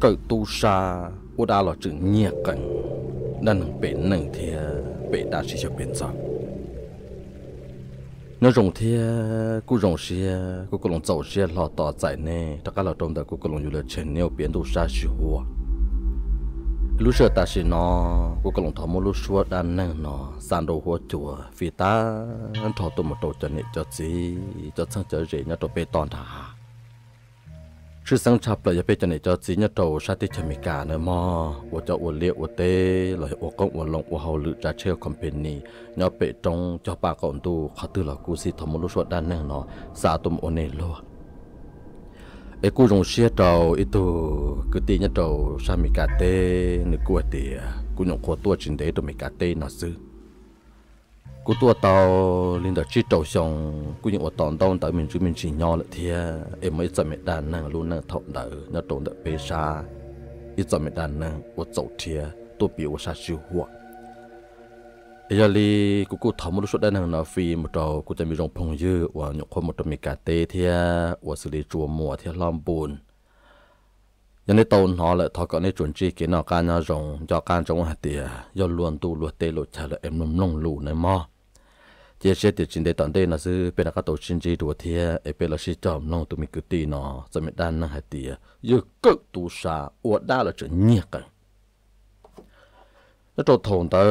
cậu tu sa u đa lọ chữ nhẹ cảnh nên nâng bền nâng thì bền đã chỉ cho bền rồi nó rồng thì cú rồng xe cú cú lồng dầu xe lo tỏ chạy nè tất cả lọ trong đó cú cú lồng du lịch trên neo biến tu sa siêu hoa lúc xưa ta sĩ nó cú cú lồng thọ một lúc xưa đã nâng nó sàn đồ hoa chùa vì ta thọ tụ một tổ chân nè cho gì cho sang cho gì nhà tổ bê tòn thả ชื่อสังชับเลยจะไปจะไหนจะจีนจะชาติชมิกาเนมอว่าจะอวดเลี้ยวอวดเต้เลยอวดก็อวดลงอวดเฮาหรือจะเชื่อคอมเพนนี่ยอเปจงจะปากก่อนดูเขาตื่นหลักกูสิทำมุลุชวดด้านนั่งเนาะสาตุมโอเนลวเอกูรงเชียเตาอีตัวกูตีนเตาชามิกาเต้นึกกูเตียกูหนุ่มขวตัวจินเดตุมิกาเต้นาซื้อกูตัวตาลินดาจีโตชงกูยังอดตอนตอนตามินจูมินจีนยอละเทียเอ็มไม่จำไม่ดานนั่งรู้นั่งถอดเดอนั่งตรงเดเปชาอีจมไม่ดานนั่งอดเจาเทียตัวปิวชาชิวหัวเอเยลีกูกูทำมนรู้สึกได้นั่งนาฟีมเอากูจะมีรองพงยือว่าหยกคนมุดมีกาเตเทียว่าสิริจัวมัวเทียล้อมบุญยังในตอนหอเลยทอก่นในจวนจีเกี่ยนอการยารงจอการจงหัดเตียยอล้วนตูลวดเตลุชาเลยเอ็มลมลงลู่ในหม้อ chia chế tiệt trình để tận đây là sư bên là các tổ chức gì đùa thia ở bên là sư chồng nông tụi mình cứ tì nó cho mình đan nó hay tì yêu cực tu sa ở đa là chuyện nhiệt cả nó trộn thùng tớ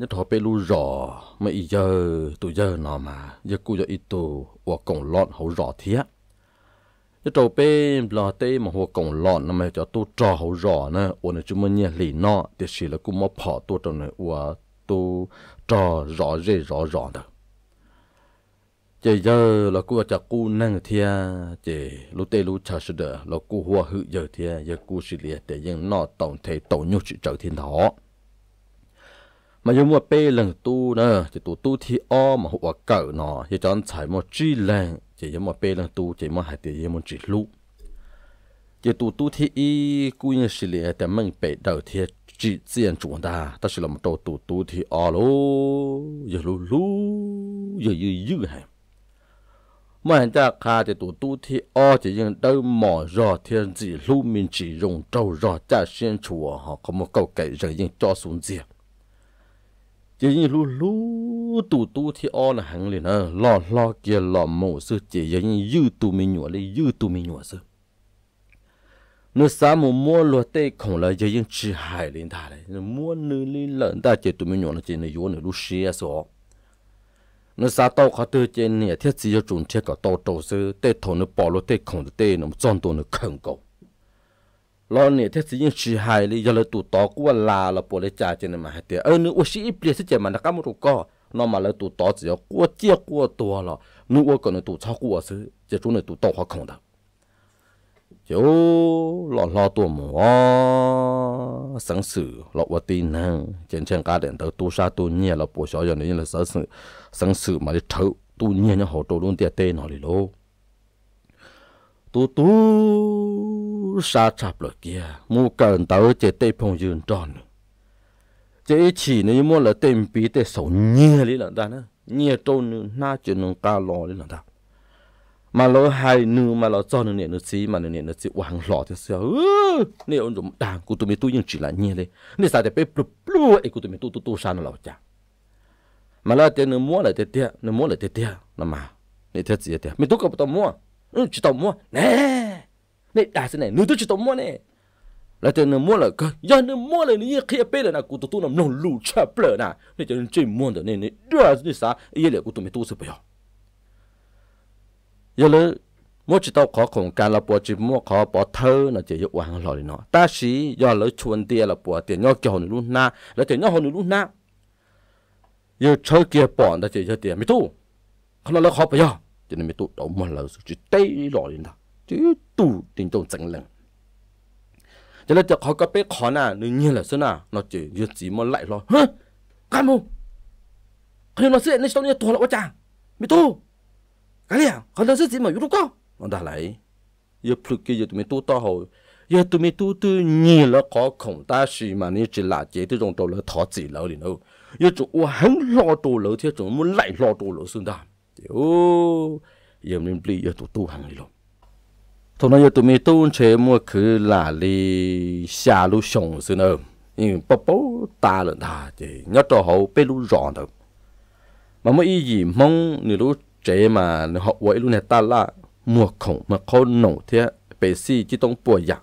nó thò bên lu rõ mà ý giờ tụi giờ nó mà giờ cú giờ ít tu, ở cổng lọn hậu rõ thia nó trộn bên là tê mà hồ cổng lọn nó mà cho tu trò hậu rõ nè ở nó chúng mình nhẹ lì nó tiệt sĩ là cũng mà bỏ tu trong này ở tu trò rõ rệt rõ rõ được chị giờ là cô chả cô năng thia chị lúc tê lúc chả sự đỡ là cô hoa hự giờ thia giờ cô xử lý để dân nọ tổng thể tổng nhu sự trở thiên đó mà giờ mua bê lần tu nữa chị tu tu thì o mà hoa cỡ nọ, giờ chọn xài một chi lần chị giờ mua bê lần tu chị mua hai tiền mua chỉ lúc chị tu tu thì y cô như xử lý để mình bê đầu thia chỉ diện chuẩn ta ta chỉ là một đầu tu tu thì o lô giờ lú lú giờ dư dư hàng mà hiện tại khá thì tụt tu thì o thì riêng đâu mỏ rõ thiên dị lưu minh chỉ dùng trâu rõ cha xuyên chùa họ có một câu kể rồi riêng cho xuống diệp chỉ riêng lưu lưu tụt tu thì o là hàng liền à lo lo kia lo mổ sư chỉ riêng dư tụ minh nhủa đi dư tụ minh nhủa sư nếu sao mù mua lúa tê khổng là chỉ riêng chỉ hại lên ta đấy mua nư lên lợn ta chỉ tụ minh nhủa là chỉ là yếu nữa lúc xia số nó sao tao khó tư trên nè thiết gì cho chúng thiết cả tao tao sư tê thổ nó bỏ lô tê khổng tê nó chọn tao nó khẩn cầu lo nè thiết gì những chỉ hài lý giờ là tụ tao của à là là bỏ lấy trả trên mà hết tiền ơ nữa ô sĩ ít biết sẽ mà nó cám một co nó mà là tụ tao chỉ có của chia của tao à là nữa còn nó tụ sau của sư chỉ chúng nó tụ tao khó khổng đâu chú lo lo tua mỏ sáng sử lo vật tin năng trên trên cá điện tàu tu sa tu nhẹ lo bộ sọ giờ này là sáng sử sáng sử mà đi thâu tu nhẹ nó họ tu luôn tiệt tên nó đi lô tu tu sa chập lo kia mu cần tàu chế tê phong dương tròn chế chỉ này mua là tên bí tê sầu nhẹ đi là ta nữa nhẹ trâu na chuyện nông ca lo đi là ta mà lo hai nữ mà lo cho nữ nè nữ sĩ mà nữ nè nữ sĩ hoàng lọ thì sao ừ nè ông dùng đàng cụ tụi mình tu nhưng chỉ là nhẹ đấy nè sao để bé plu plu ấy cụ tụi mình tu tu tu sao nó lão cha mà là tiền nữ mua lại tiền tiền nữ mua lại tiền tiền là mà nè thế gì tiền mình tu cả tao mua ừ chỉ tao mua nè nè đà thế này nữ tu chỉ tao mua nè là tiền nữ mua lại cơ giờ nữ mua lại nữ kia bé là cụ tụi tu nằm nông lù chập lợ nè nè cho nên chỉ mua được nè nè đưa nè sao ý là cụ tụi mình tu sẽ bây giờ giờ lỡ mỗi chỉ tao khó khổng can là bỏ chỉ mua khó bỏ thơ là chỉ yêu hoàng lòi nó ta sĩ do lỡ chuồn tia là bỏ tiền nhau kiểu luôn na là tiền nhau hồn luôn na giờ chơi kia bỏ là chỉ cho tiền mới tu không là khó bây giờ cho nên mới tu đâu mà lỡ chỉ tay lòi nó, chỉ chứ tu tiền tu chẳng lành cho nên họ có bé khó na, đương như là xưa na, nó chỉ giờ chỉ mà lại lo hả cái mù cái nó sẽ nên sau này tôi là quá chàng mới tu cái kalian gì à? mà cuma yuru kau anda lại giờ phụ kia giờ tụi mình tu to hồi giờ tụi mình tu tu nhiều là có không ta gì mà nếu chỉ là chỉ tu trong đầu là thọ chỉ lỡ đi đâu giờ chúng ta hắn lo tu lỡ thì chúng muốn lại lo tu lỡ xuyên ta ô giờ mình bị giờ tụi tu hàng đi luôn thôi nói giờ tụi mình tu chế mua cứ là đi xa lu sông xuyên đâu nhưng bố bố ta lợn ta chỉ nhớ cho hậu bê lu rõ được. mà mỗi gì mong người lúc chế mà nó học luôn này ta là mua khổng mà khó nổ thế bề si chỉ ต้อง bùa giặc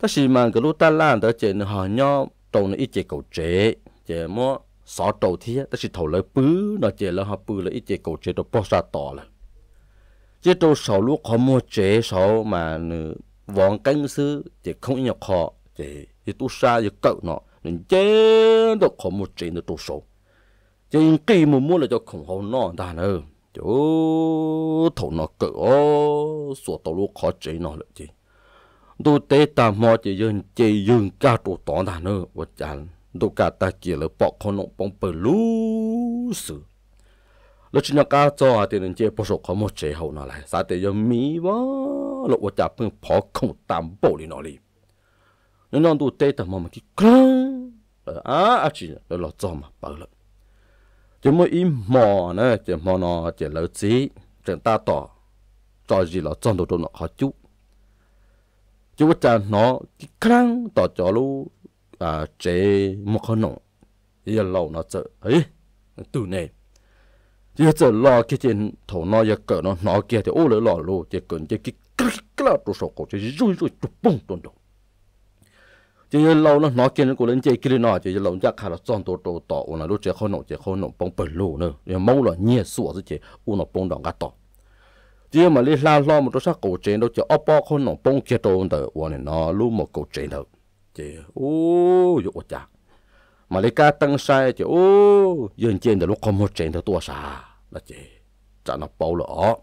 ta chỉ mà cái lúc ta đó chế nó nhau trâu nó chế cầu chế chế mua sọ trâu thế ta chỉ thầu lấy bứ nó chế là họ bứ là ít chế cầu chế đó bỏ ra tỏ là chế trâu sọ lúc họ mua chế sọ mà vòng cánh sư chế không nhập họ chế chế tu sa chế cậu nó nên chế được họ mua chế nó trâu sọ chế kỳ mà mua là cho khổng họ nó ta nữa chú thổ nó cỡ sổ tàu lúc khó chế nó lợi chứ đồ tế ta mò chế dân chế dân ca đồ tỏ ta nữa và chán đồ cả ta chỉ là bỏ khó nọ bóng bờ lũ sử lúc chứ nó ca cho à thì nên chế bỏ sổ khó mò chế hậu nó lại xa tế dân mỹ vó lộ và chả phương phó không tạm bộ lý nó lý nên nó đồ tế ta mò mà kì cơ à à chứ nó lọ cho mà bảo lợi chỉ mỗi im mò nè chỉ mò nó chỉ lỡ chỉ chẳng ta tỏ cho gì là trong đồ nó họ chú chú bắt cha nó cái khăn tỏ cho lu à chế một con nọ giờ lâu nó chợ ấy từ này giờ chợ lo cái chuyện thổ nó giờ cỡ nó nó kia thì ô lỡ lo lu chỉ cần chỉ cái cái cái là đồ sổ cổ chỉ rui rui chụp bông tuần đầu chỉ lâu nó nó kia nó cũng lên chơi kia nó chỉ lâu chắc khá là tròn tổ tổ tổ nó lúc chơi khôn nổ chơi khôn nổ bông bẩn lù nữa rồi mâu là nhẹ sủa chứ chơi u nó bông đỏ cả tổ chỉ mà đi la lo một chỗ sát cổ trên đâu chơi ốp bó khôn nổ bông kia tổ nữa u này nó lúc một cổ trên đâu chỉ ô dụ chả mà lấy cá tăng sai chơi ô dân trên được lúc có một trên được tua xa là chơi chả nó bao lỏ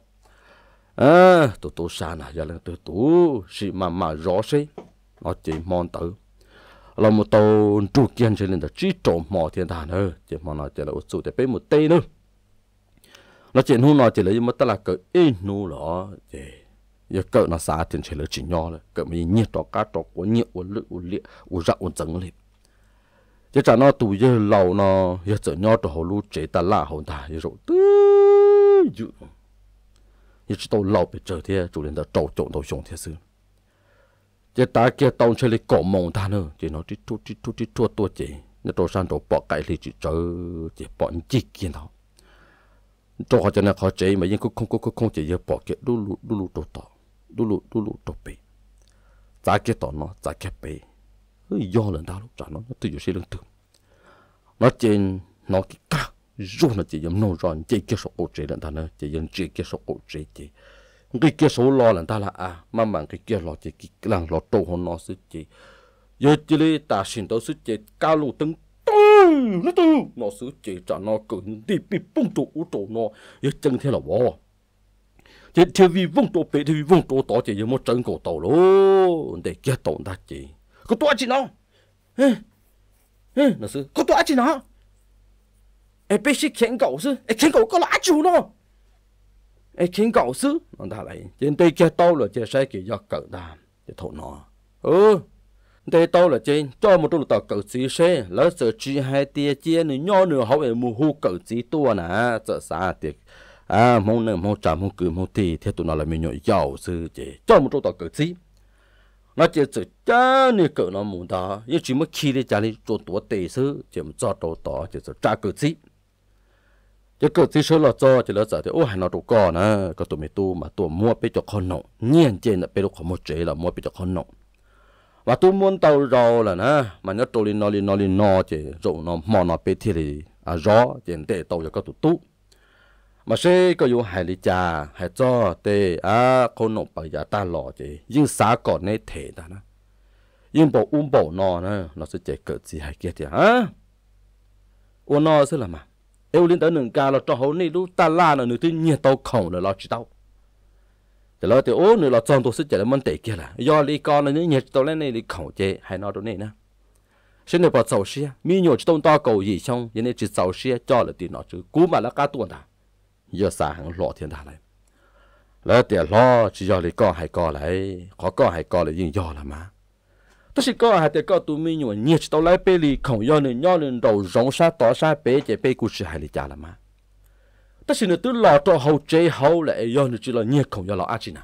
à tụ tụ xa nè giờ là tụ tụ xì mà mà rõ xí nó chơi mon tử là một tàu trụ kiên trên lên đó chỉ trộm mỏ thiên đàn nữa chỉ mà nói chỉ là út sụt để bế một tê nữa nó chỉ hôm nói chỉ là một ta là cỡ ít nu đó chỉ giờ cỡ nó xa tiền chỉ là chỉ nhỏ rồi cỡ mình nhiệt đó cá đó của nhiệt của lự của liệt của rộng của trứng liền chứ chả nó tù giờ lâu nó giờ chở nhỏ đó hồ chế ta là hồn ta giờ rồi tư dụ giờ chỉ tàu lâu bị chờ thế chủ lên đó trâu trộn đầu xuống thế xưa chế ta kia tông chơi lấy cổ mông ta nữa chỉ nó chỉ chút chỉ chút chỉ chút tua chế nó đồ san đồ bỏ cái thì chỉ chơi chỉ bỏ những chi kia đó cho họ cho nên họ chế mà nhưng cũng không không không không chế giờ bỏ kia đu lụ đu lụ đồ tỏ đu lụ đu lụ đồ bể ta kia tỏ nó ta kia bể do lần đó lúc trả nó nó tự dụ sĩ lương tự nó trên nó cái cá rồi nó chỉ giống nô ron chỉ kia số cổ chế lần ta nữa chế dám chế kia số cổ chế chế cái kia số lo là ta là à mà mà cái kia lo chỉ cái làng lo tàu hồn nó sức chỉ giờ chỉ lấy ta xin đó sức chỉ cao lù tưng nó tu nó sức chỉ trả nó cứ đi bị bung tụ u tụ nó giờ chân thế là bỏ chỉ thiếu vì vung tụ bị thiếu vì vung tụ tỏ chỉ giờ một chân cổ tàu luôn để kia tổn ta chỉ có tụ chỉ nó ê ê nó sức có tụ chỉ nó ê biết xích khiến cậu sư ê khiến cậu có là chú nó ai khiến cậu xứ nó ta lại trên tay kia tao là chia sẻ kỹ do cậu ta để thổ nó ừ thế tao là trên cho một đôi tàu cậu xí xe lỡ sợ chi hai tia chia nửa nho nửa hậu về mù hu cậu xí tua nè sợ xa tiệt à mong nè mong trả mong cười mong tì thế tụi nó là mình nhồi giàu sư chị cho một đôi tàu cậu xí nó chỉ chỉ cha nè cậu nó muốn đó nhưng chỉ mới khi đi trả đi chỗ tua tệ sư chỉ mới cho đầu đó chỉ cho trả cậu xí chứ cứ tí sơ lo cho chỉ lỡ giờ thì ô hay nó đủ cò nè có tụi mình tu mà tụi mua bây cho con nọ nhiên trên là bây lúc không một chế là mua bây cho con nọ và tu muốn tàu rau là nè mà nhớ tôi nó lên nó lên nó chỉ rượu nó mò nó bây thì thì à gió chỉ để tàu cho các tụi tu mà xe, có yêu hải lý trà hải cho tê à con nọ bây giờ ta lò chỉ nhưng xá còn nên thể ta nè nhưng bộ um bộ nò nè nó sẽ chạy cỡ gì hay kia thì hả ô nò sẽ là mà yêu linh tới nương ca là cho hậu này lúc ta la là nửa thứ nhiệt tàu khổng là lo chỉ tàu thì lo thì ố nửa lo chọn tổ sức chả là mân tệ kia là do lý con là những nhiệt tàu lên này lý khổng chế hay nói đó này nè xin được bảo sầu xe mi nhổ chỉ tông to cầu gì xong vậy nên chỉ sầu xe cho là tiền nó chứ cú mà là cá tuần à giờ xả hàng lọ thiên đà lại lỡ tiền lo chỉ do lý con hay con lại có con hay con là nhưng do là mà tôi chỉ có hai cái tu mi nhồi nhiệt tao lấy bê li không do nên nhau nên đầu rong sa tỏ sa bê chế bê cú chỉ hai li trả là mà tôi chỉ nên tôi lo cho hậu chế hậu lại do nên chỉ là nhiệt không do là ăn chi nào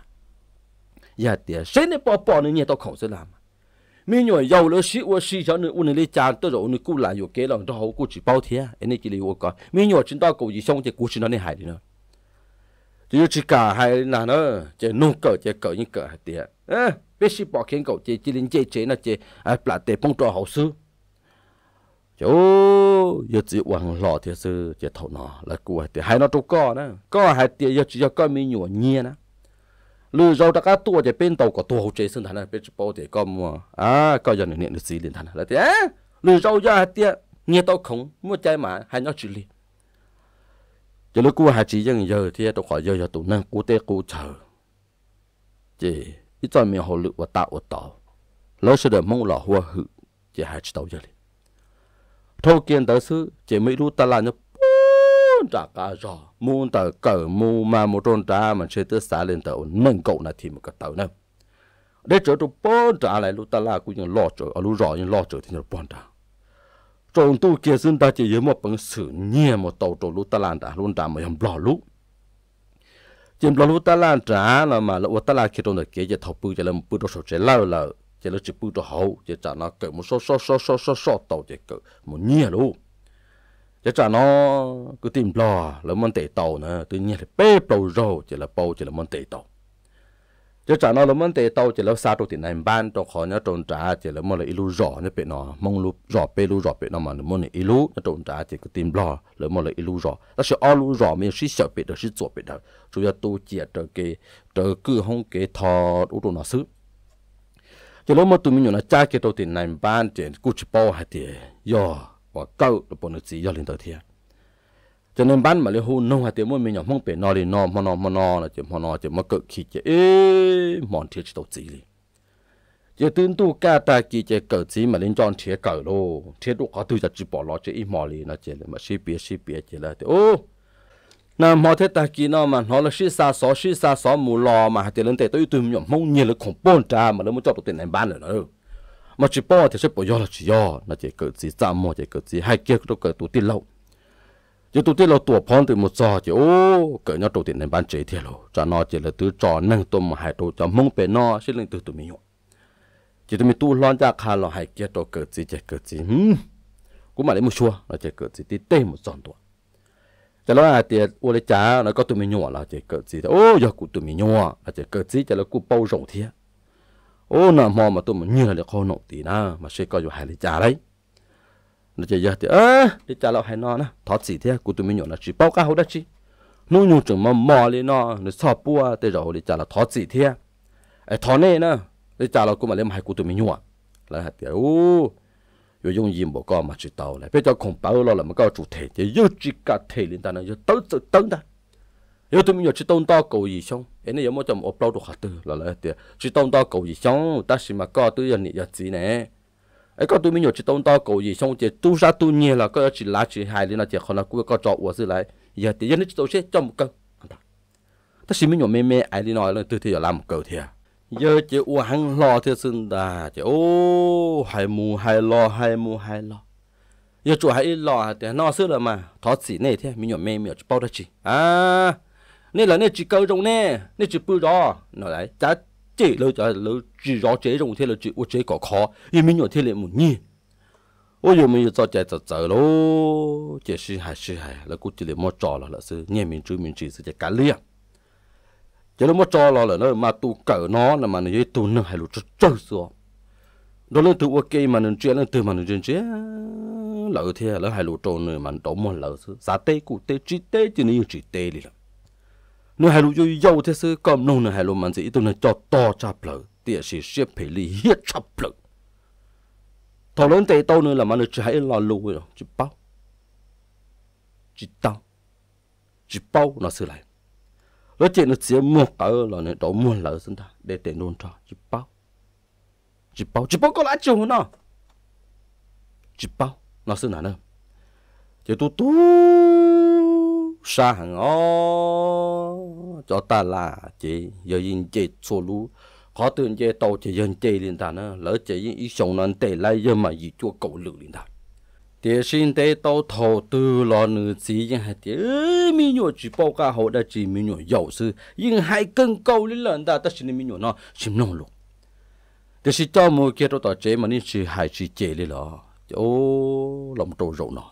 giờ tiền sẽ nên bỏ bỏ nên nhiệt tao không sẽ làm mi nhồi giàu lỡ sĩ u sĩ cho nên u nên li trả tôi rồi u nên cú lại u kế lòng cho hậu cú chỉ bao thế anh ấy chỉ là u có mi nhồi chúng ta cầu gì xong thì cú chỉ nó nên hại đi nữa chỉ chỉ cả hai là nó chỉ nung cỡ chỉ cỡ như cỡ hai tiền bé sĩ bỏ khiến cậu chị chỉ linh chế chế nó chế à là tệ bông trò hậu sư chú giờ chỉ quăng lò thiệt sư chỉ thầu nó là cua thì hai nó trâu co nè co hai tiền giờ chỉ cho coi mi nhủa nhia đó lưu rau đã cá tua chỉ bên tàu có tua hậu chế sinh thành là bên bao thì có mua à coi giờ niệm được gì liền thành là thế lưu rau ra hai tiền nghe tàu không mua chai mà hai nó chỉ liền giờ lúc cua hai chỉ dân giờ thì tao khỏi giờ giờ tụ năng cua tê cua chờ chị 一在面后路我打我倒，老实的梦老活后，这还知道这里。头见到是这没路得了呢，不咋个绕，梦到狗梦嘛梦中咱们吃的三轮头能够那天么个头呢？那这种帮着来路得了，估计老着，路绕人老着的就帮着。trong tu kia sinh ta chỉ yếm một bằng sự nhẹ một tàu trộn lũ ta lan đã luôn đã mà yếm bỏ lũ chim lo ta lan trả là mà lo ta lan khi trong được kia giờ thọc bự giờ làm bự đồ sổ chế lao là giờ lo chỉ bự đồ hậu giờ trả nó cỡ một số số số số số số tàu giờ cỡ một nhia luôn giờ trả nó cứ tìm lo là món tệ tàu nè tự nhiên là bê bầu rồi giờ là bầu giờ là món tệ tàu cho trả nó là lắm tệ tàu chỉ lâu xa tàu tiền này ban trong khó nhớ trộn trả chỉ là mà là ilu rõ nhớ bị nó mong lu rõ bê lu rõ bị nó mà nó muốn ilu nhớ trộn trả chỉ cái tìm lo là mà là ilu rõ ta sẽ alu rõ mình sĩ sợ bị được sĩ chỗ bị được chủ yếu tu chỉ trở cái trở cứ không cái thọ u đồ nó xứ cho lúc mà tụi mình nhớ là cha cái tàu tiền này ban tiền cứ chỉ bao hạt tiền yo và câu là bọn nó chỉ yo lên tới thiệt จะเนบ้านมาเลยหูนงหัเตมุ่งมีหยอมมงเป็นนอลยนอมนอมนอนะจะมนอจะมาเกิดขีจะเอ๋มอนเทจะตกจีเลยจะตื่นตู้แก้ตากีจะเกิดจีมาเล่นจอนเทียเกิดโลเทียดูเขาตัวจะจีบอลจะอีมอเลยนะเจเลยมาชีเปียชีเปียเจเลยโอ้นามอเทตากีนอมันนอละชีสาสอชีสาสอมูลอมาเตลันเตตัวอีตัยมีหยอมมงเงี้ยละของป้อนจ้ามาเล้วมันจอดตัวในบ้านเลยนะมาจีบอลเทชปล่อยอละจีอ้อนะเจเกิดจีจ้ามอเจเกิดจีให้เกี้ยก็เกิดตัวติดเล่ chứ tụi tôi là tuổi phong từ một giờ chứ ô cỡ nhau đầu tiền này bán chế thiệt rồi cho nó chỉ là thứ trò nâng tôm mà hai đầu cho mông bề nó sẽ lên từ tụi mình nhộn chỉ tụi mình tu lon ra khá là hai kia trò cỡ gì chế cỡ gì hừm cũng mà lấy một chua là chế cỡ gì tí tê một giòn tuổi cho nó là tiền ô lấy chả nó có tụi mình nhộn là chế cỡ gì ô giờ cụ tụi mình nhộn là chế cỡ gì cho nó cụ bao rộng thiệt ô nà mò mà tụi mình như là được khô nộp tí na mà sẽ có dù hai lấy chả đấy nó chơi giờ thì ơ đi trả lại hay nó nè thoát gì thế cụ tụi mình nhỏ là chỉ bao cá hậu đó chứ nó nhung chừng mà mò lên nó nó sọ bùa tới rồi đi trả lại thoát gì thế ai thoát này nè đi trả lại cụ mà lấy hai cụ tụi mình nhỏ là hạt ô, rồi dùng gì bộ con mà chỉ tàu này bây giờ không bao lo là mà có chủ thể thì yêu chỉ cả thể lên ta nó yêu tớ tự tớ ta yêu tụi mình nhỏ chỉ tông to cầu gì xong em này yêu mỗi chồng ốp lâu được hạt tử là là hạt tiểu chỉ tông to cầu gì xong ta chỉ mà có tư nhận nhận nhật gì nè 哎，个对面有只东到狗也像只都杀都捏了，个只拉只海里那只可能个个找我是来，也第一呢只都是叫木狗，但是没有妹妹爱里那了，对对要拉木狗的。giờ chỉ uống lo thì xin đà chỉ ô hai mù hai lo hai mù hai lo giờ chủ hai lo thì nó xưa là mà thọ chỉ này thế mình nhổm mê mình chỉ bao đó chỉ à nên là nên chỉ câu trong nè nên chỉ bự đó nó lại chả chế lâu giờ lâu chỉ chế rồi thế là chỉ ô chế có khó nhưng mình nhỏ thế là một nhi ô giờ mình cho chạy chạy chạy lô chạy sư hại sư hại là cũng chỉ là một trò là là sư nhẹ mình chú mình chỉ sư chạy cá lia chạy một trò là là nó mà tu cỡ nó mà nó như tu nó hay là chơi chơi rồi đó là từ ok mà nó chuyện là từ mà nó chuyện chuyện lỡ thế là hay là trộn mà đổ một lỡ sư giá tê cụ tê chỉ tê chỉ nó chỉ tê đi nó hai lũ yêu yêu thế sự cầm nông nó hai lũ mình chỉ tụi nó cho to chập lợ tiếc sĩ xếp phải li hết chập lợ thầu lớn tệ tao nữa là mà nó chỉ hay lo lù rồi chỉ bao chỉ tao chỉ bao nó xử lại nó chỉ nó chỉ mua cái là nó đổ mua lợ sinh ta để để nôn cho chỉ bao chỉ bao chỉ bao có lá chồng nó chỉ bao nó xử nào nữa chỉ tu tu sa hàng ó cho ta là chị giờ yên chị xô lú khó tưởng chị tàu chị yên chị liền ta nữa lỡ chị yên ý sống nên tệ lại giờ mà gì chua cậu lự liền ta thế xin tệ tàu thầu tư lo nữ chị yên hai thế mi nhỏ chỉ bao cả hậu đã chỉ mi nhỏ giàu sư yên hai cân câu lên lần ta ta xin mi nhỏ nó xin nông lục thế xin cho mua kia tàu chế mà nên chỉ hai chỉ chế lên đó ô lòng trâu rộng nó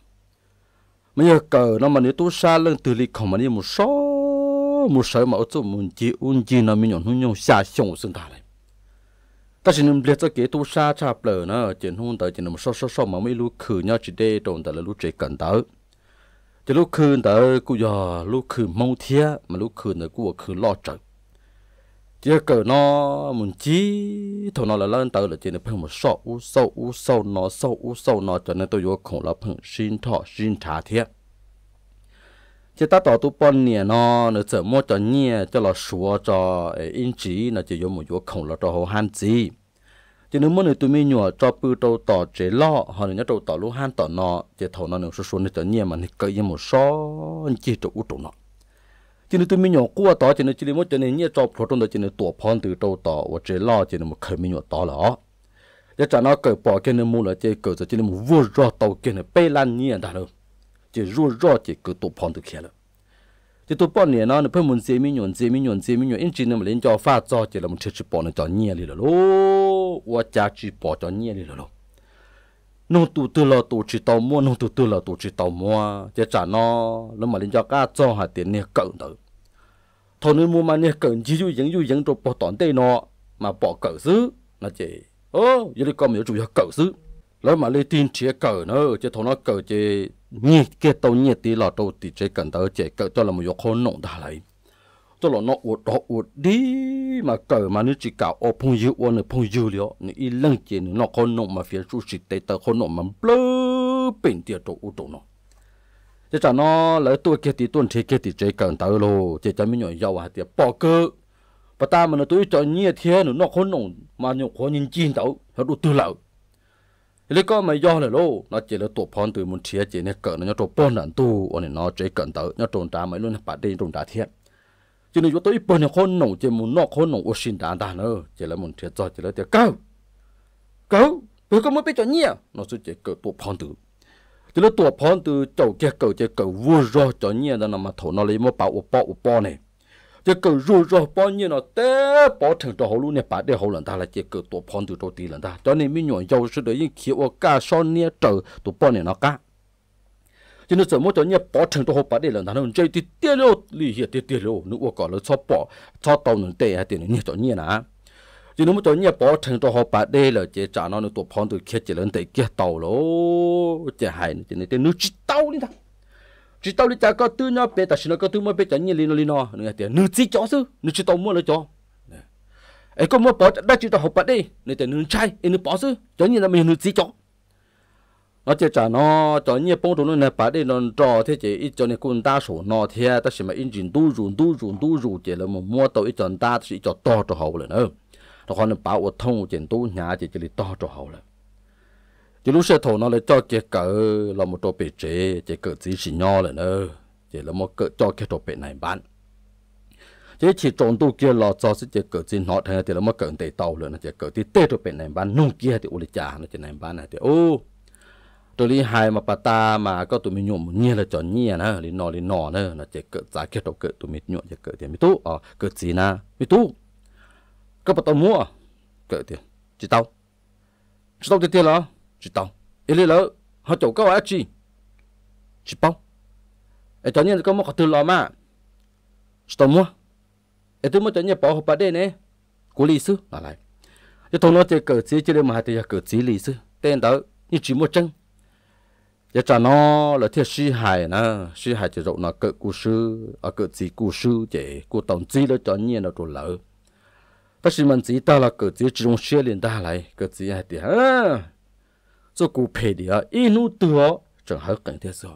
mà giờ cờ nó mà nếu tu xa lên từ lịch không mà đi một số một số mà ở chỗ mình chỉ un chỉ nó mình nhọn hôn nhau xa xong xương ta này ta chỉ nên biết cho cái tu xa cha bờ nó chuyện hôn tới chuyện một số số số mà mấy lúc khử nhau chỉ để tồn tại là lúc chỉ cần tới chỉ lúc khử tới cũng giờ lúc khử mau thia mà lúc khử tới cũng khử lo trời chứ cỡ nó mình chỉ thầu nó là lên tờ là chỉ là phần một sọ u sâu u sâu nó sâu u sâu nó cho nên tôi vô khổ là phần sinh thọ sinh trả thiệt chứ ta tỏ tu bọn nè nó nó chở mua cho nhẹ cho là sủa cho in chỉ nó chỉ vô một vô khổ là cho hồ han chí chứ nếu muốn người tụi mình nhọ cho bự trâu tỏ chế lo họ nên trâu tỏ lũ han tỏ nó chứ thầu nó nó sủa sủa nó cho nhẹ mà cái gì một số chỉ trâu u nó jine tu minyo kuwa ta jine jile nô tụ tư lo tụ chỉ tàu mua nô tụ tư lo tụ chỉ tàu mua chỉ trả nó nó mà lên cho cá cho hạt tiền nè cẩn thận thôi nếu mua mà nè cẩn chỉ dụ dính dụ dính rồi bỏ tòn tây nó mà bỏ cỡ xứ là chỉ ô giờ đi con mình chủ yếu cỡ xứ lỡ mà lấy tin chỉ cờ nữa chỉ thôi nó cờ chỉ nhiệt cái tàu nhiệt tí lọ tụ tí chỉ cẩn thận chỉ cỡ cho là một yếu khôn nông đã lại. ตลอดนอดอดอดดีมาเกิดมานี่จิก่าอพงยูวันพงยูเลียนี่อีหลังเจนนอคนนกมาเฟียชูสิตเตอร์คนนกมันเปลือบเป็นเดียตัวอุดนอจะจานอแล้วตัวเกติต้นเทเกติเจกันตาโลเจจาไม่หน่อยยาวหาเตียปอเกอปตามันตัวจะเงียเทียนนอคนนกมาหนุคนยินจีนเต๋อเขาดูตัวเราแล้วก็ไม่ยอมเลยโลนอกจากตัวพรตัวมันเทียเจเนี่เกิดนอตัวป้อนหนันตัวอันนี้นอเจกันเต๋อนอตรงตาไม่รู้นะปัดเดินตรวตเทีย chỉ nên chúng tôi bận con nổ chỉ muốn nọ con nổ ô xin đàn đàn nữa chỉ là muốn thiệt cho chỉ là thiệt cao cao tôi có muốn biết cho nhiều à? nó sẽ chỉ cỡ tổ phong tử chỉ là tổ phong tử cháu kia cỡ chỉ cỡ vua rõ cho nhiều đó à, mà thổ nó lấy một bảo ô bọ ô bọ này chỉ cỡ rồi rõ bao nhiêu nó té bỏ thành cho hậu luôn này bà để hậu lần ta là chỉ cỡ tổ phong tử đầu tiên lần ta cho nên mình nhồi dầu sự đấy khi ô cả son nia à trở tổ bọ này nó cả cho nên sớm mỗi chỗ nhà bỏ chừng tôi hộp bà đây là nó chơi thì tiêu lô lì hiệp thì tiêu lô nó uổng cả là bỏ cho tàu nó tệ hay tiền nhà chỗ nhà nè cho nên mỗi chỗ nhà bỏ chừng tôi hộp bà đây là chỉ trả nó nó tổ phong từ kia chỉ lên tệ kia tàu lô chỉ hại cho nên tiền nó chỉ tàu đi chỉ tàu đi chả có tư nhau bé ta nó có tư mua bé chẳng như lino lino nữa tiền nó chỉ chó sư nó chỉ tàu mua nó chó ấy có mua bỏ đã chỉ tàu hộp bà đây nữa tiền nó chạy nó bỏ sư chẳng như là mình nó chỉ chó ở trên trả nó cho nhiều bông trụ này bà đi nó cho thế chỉ ít cho nên cũng đa số nó thế ta xem mà engine tu rùn tu rùn tu rùn chỉ là một mua tàu ít chọn ta chỉ cho to cho hậu rồi nữa nó còn bảo ở thông chuyện tu nhà chỉ chỉ to cho hậu rồi, chỉ lúc xe thổ nó lại cho cái cỡ là một trò bể chế chỉ cỡ chỉ chỉ nhỏ rồi nữa chỉ là một cỡ cho cái trò bể này bán chỉ chỉ trộn tu kia là cho sẽ chỉ cỡ chỉ nó thế thì là một cỡ tàu lên chỉ cỡ thì tê trò bể này bán nông kia thì uli chả nó chỉ này bán này thì ô tôi hai mà bà ta mà có tụi mình nhuộm nhiên là chọn nhiên nè à, đi nọ đi nọ nè là cỡ giá kết đầu cỡ tụi mình nhuộm chỉ cỡ tiền mi tú ờ, cỡ gì nè mi tú các bà tao mua cỡ tiền chỉ tao chỉ tao tiền tiền là chỉ tao ít lấy lỡ họ chỗ các bà chỉ chỉ bao ấy chọn nhiên có một cái từ lo mà chỉ tao mua ấy tôi mua chọn nhiên bỏ hộp bà nè của lý sư là lại cái thằng nó chỉ cỡ gì chỉ để mà hai thì cỡ gì lý sư tên đó như chỉ một chân giờ cho nó là thiết sĩ hại nè sĩ hại chỉ rộng là cỡ cụ sư ở cỡ gì cụ sư chỉ cụ tổng chí đó cho nhiên là trụ lỡ tất nhiên mình chỉ ta là cỡ gì chỉ dùng xe liền ta lại cỡ gì hay đi, ha cho cụ phê đi à ít nút tựa chẳng hết cảnh thiết rồi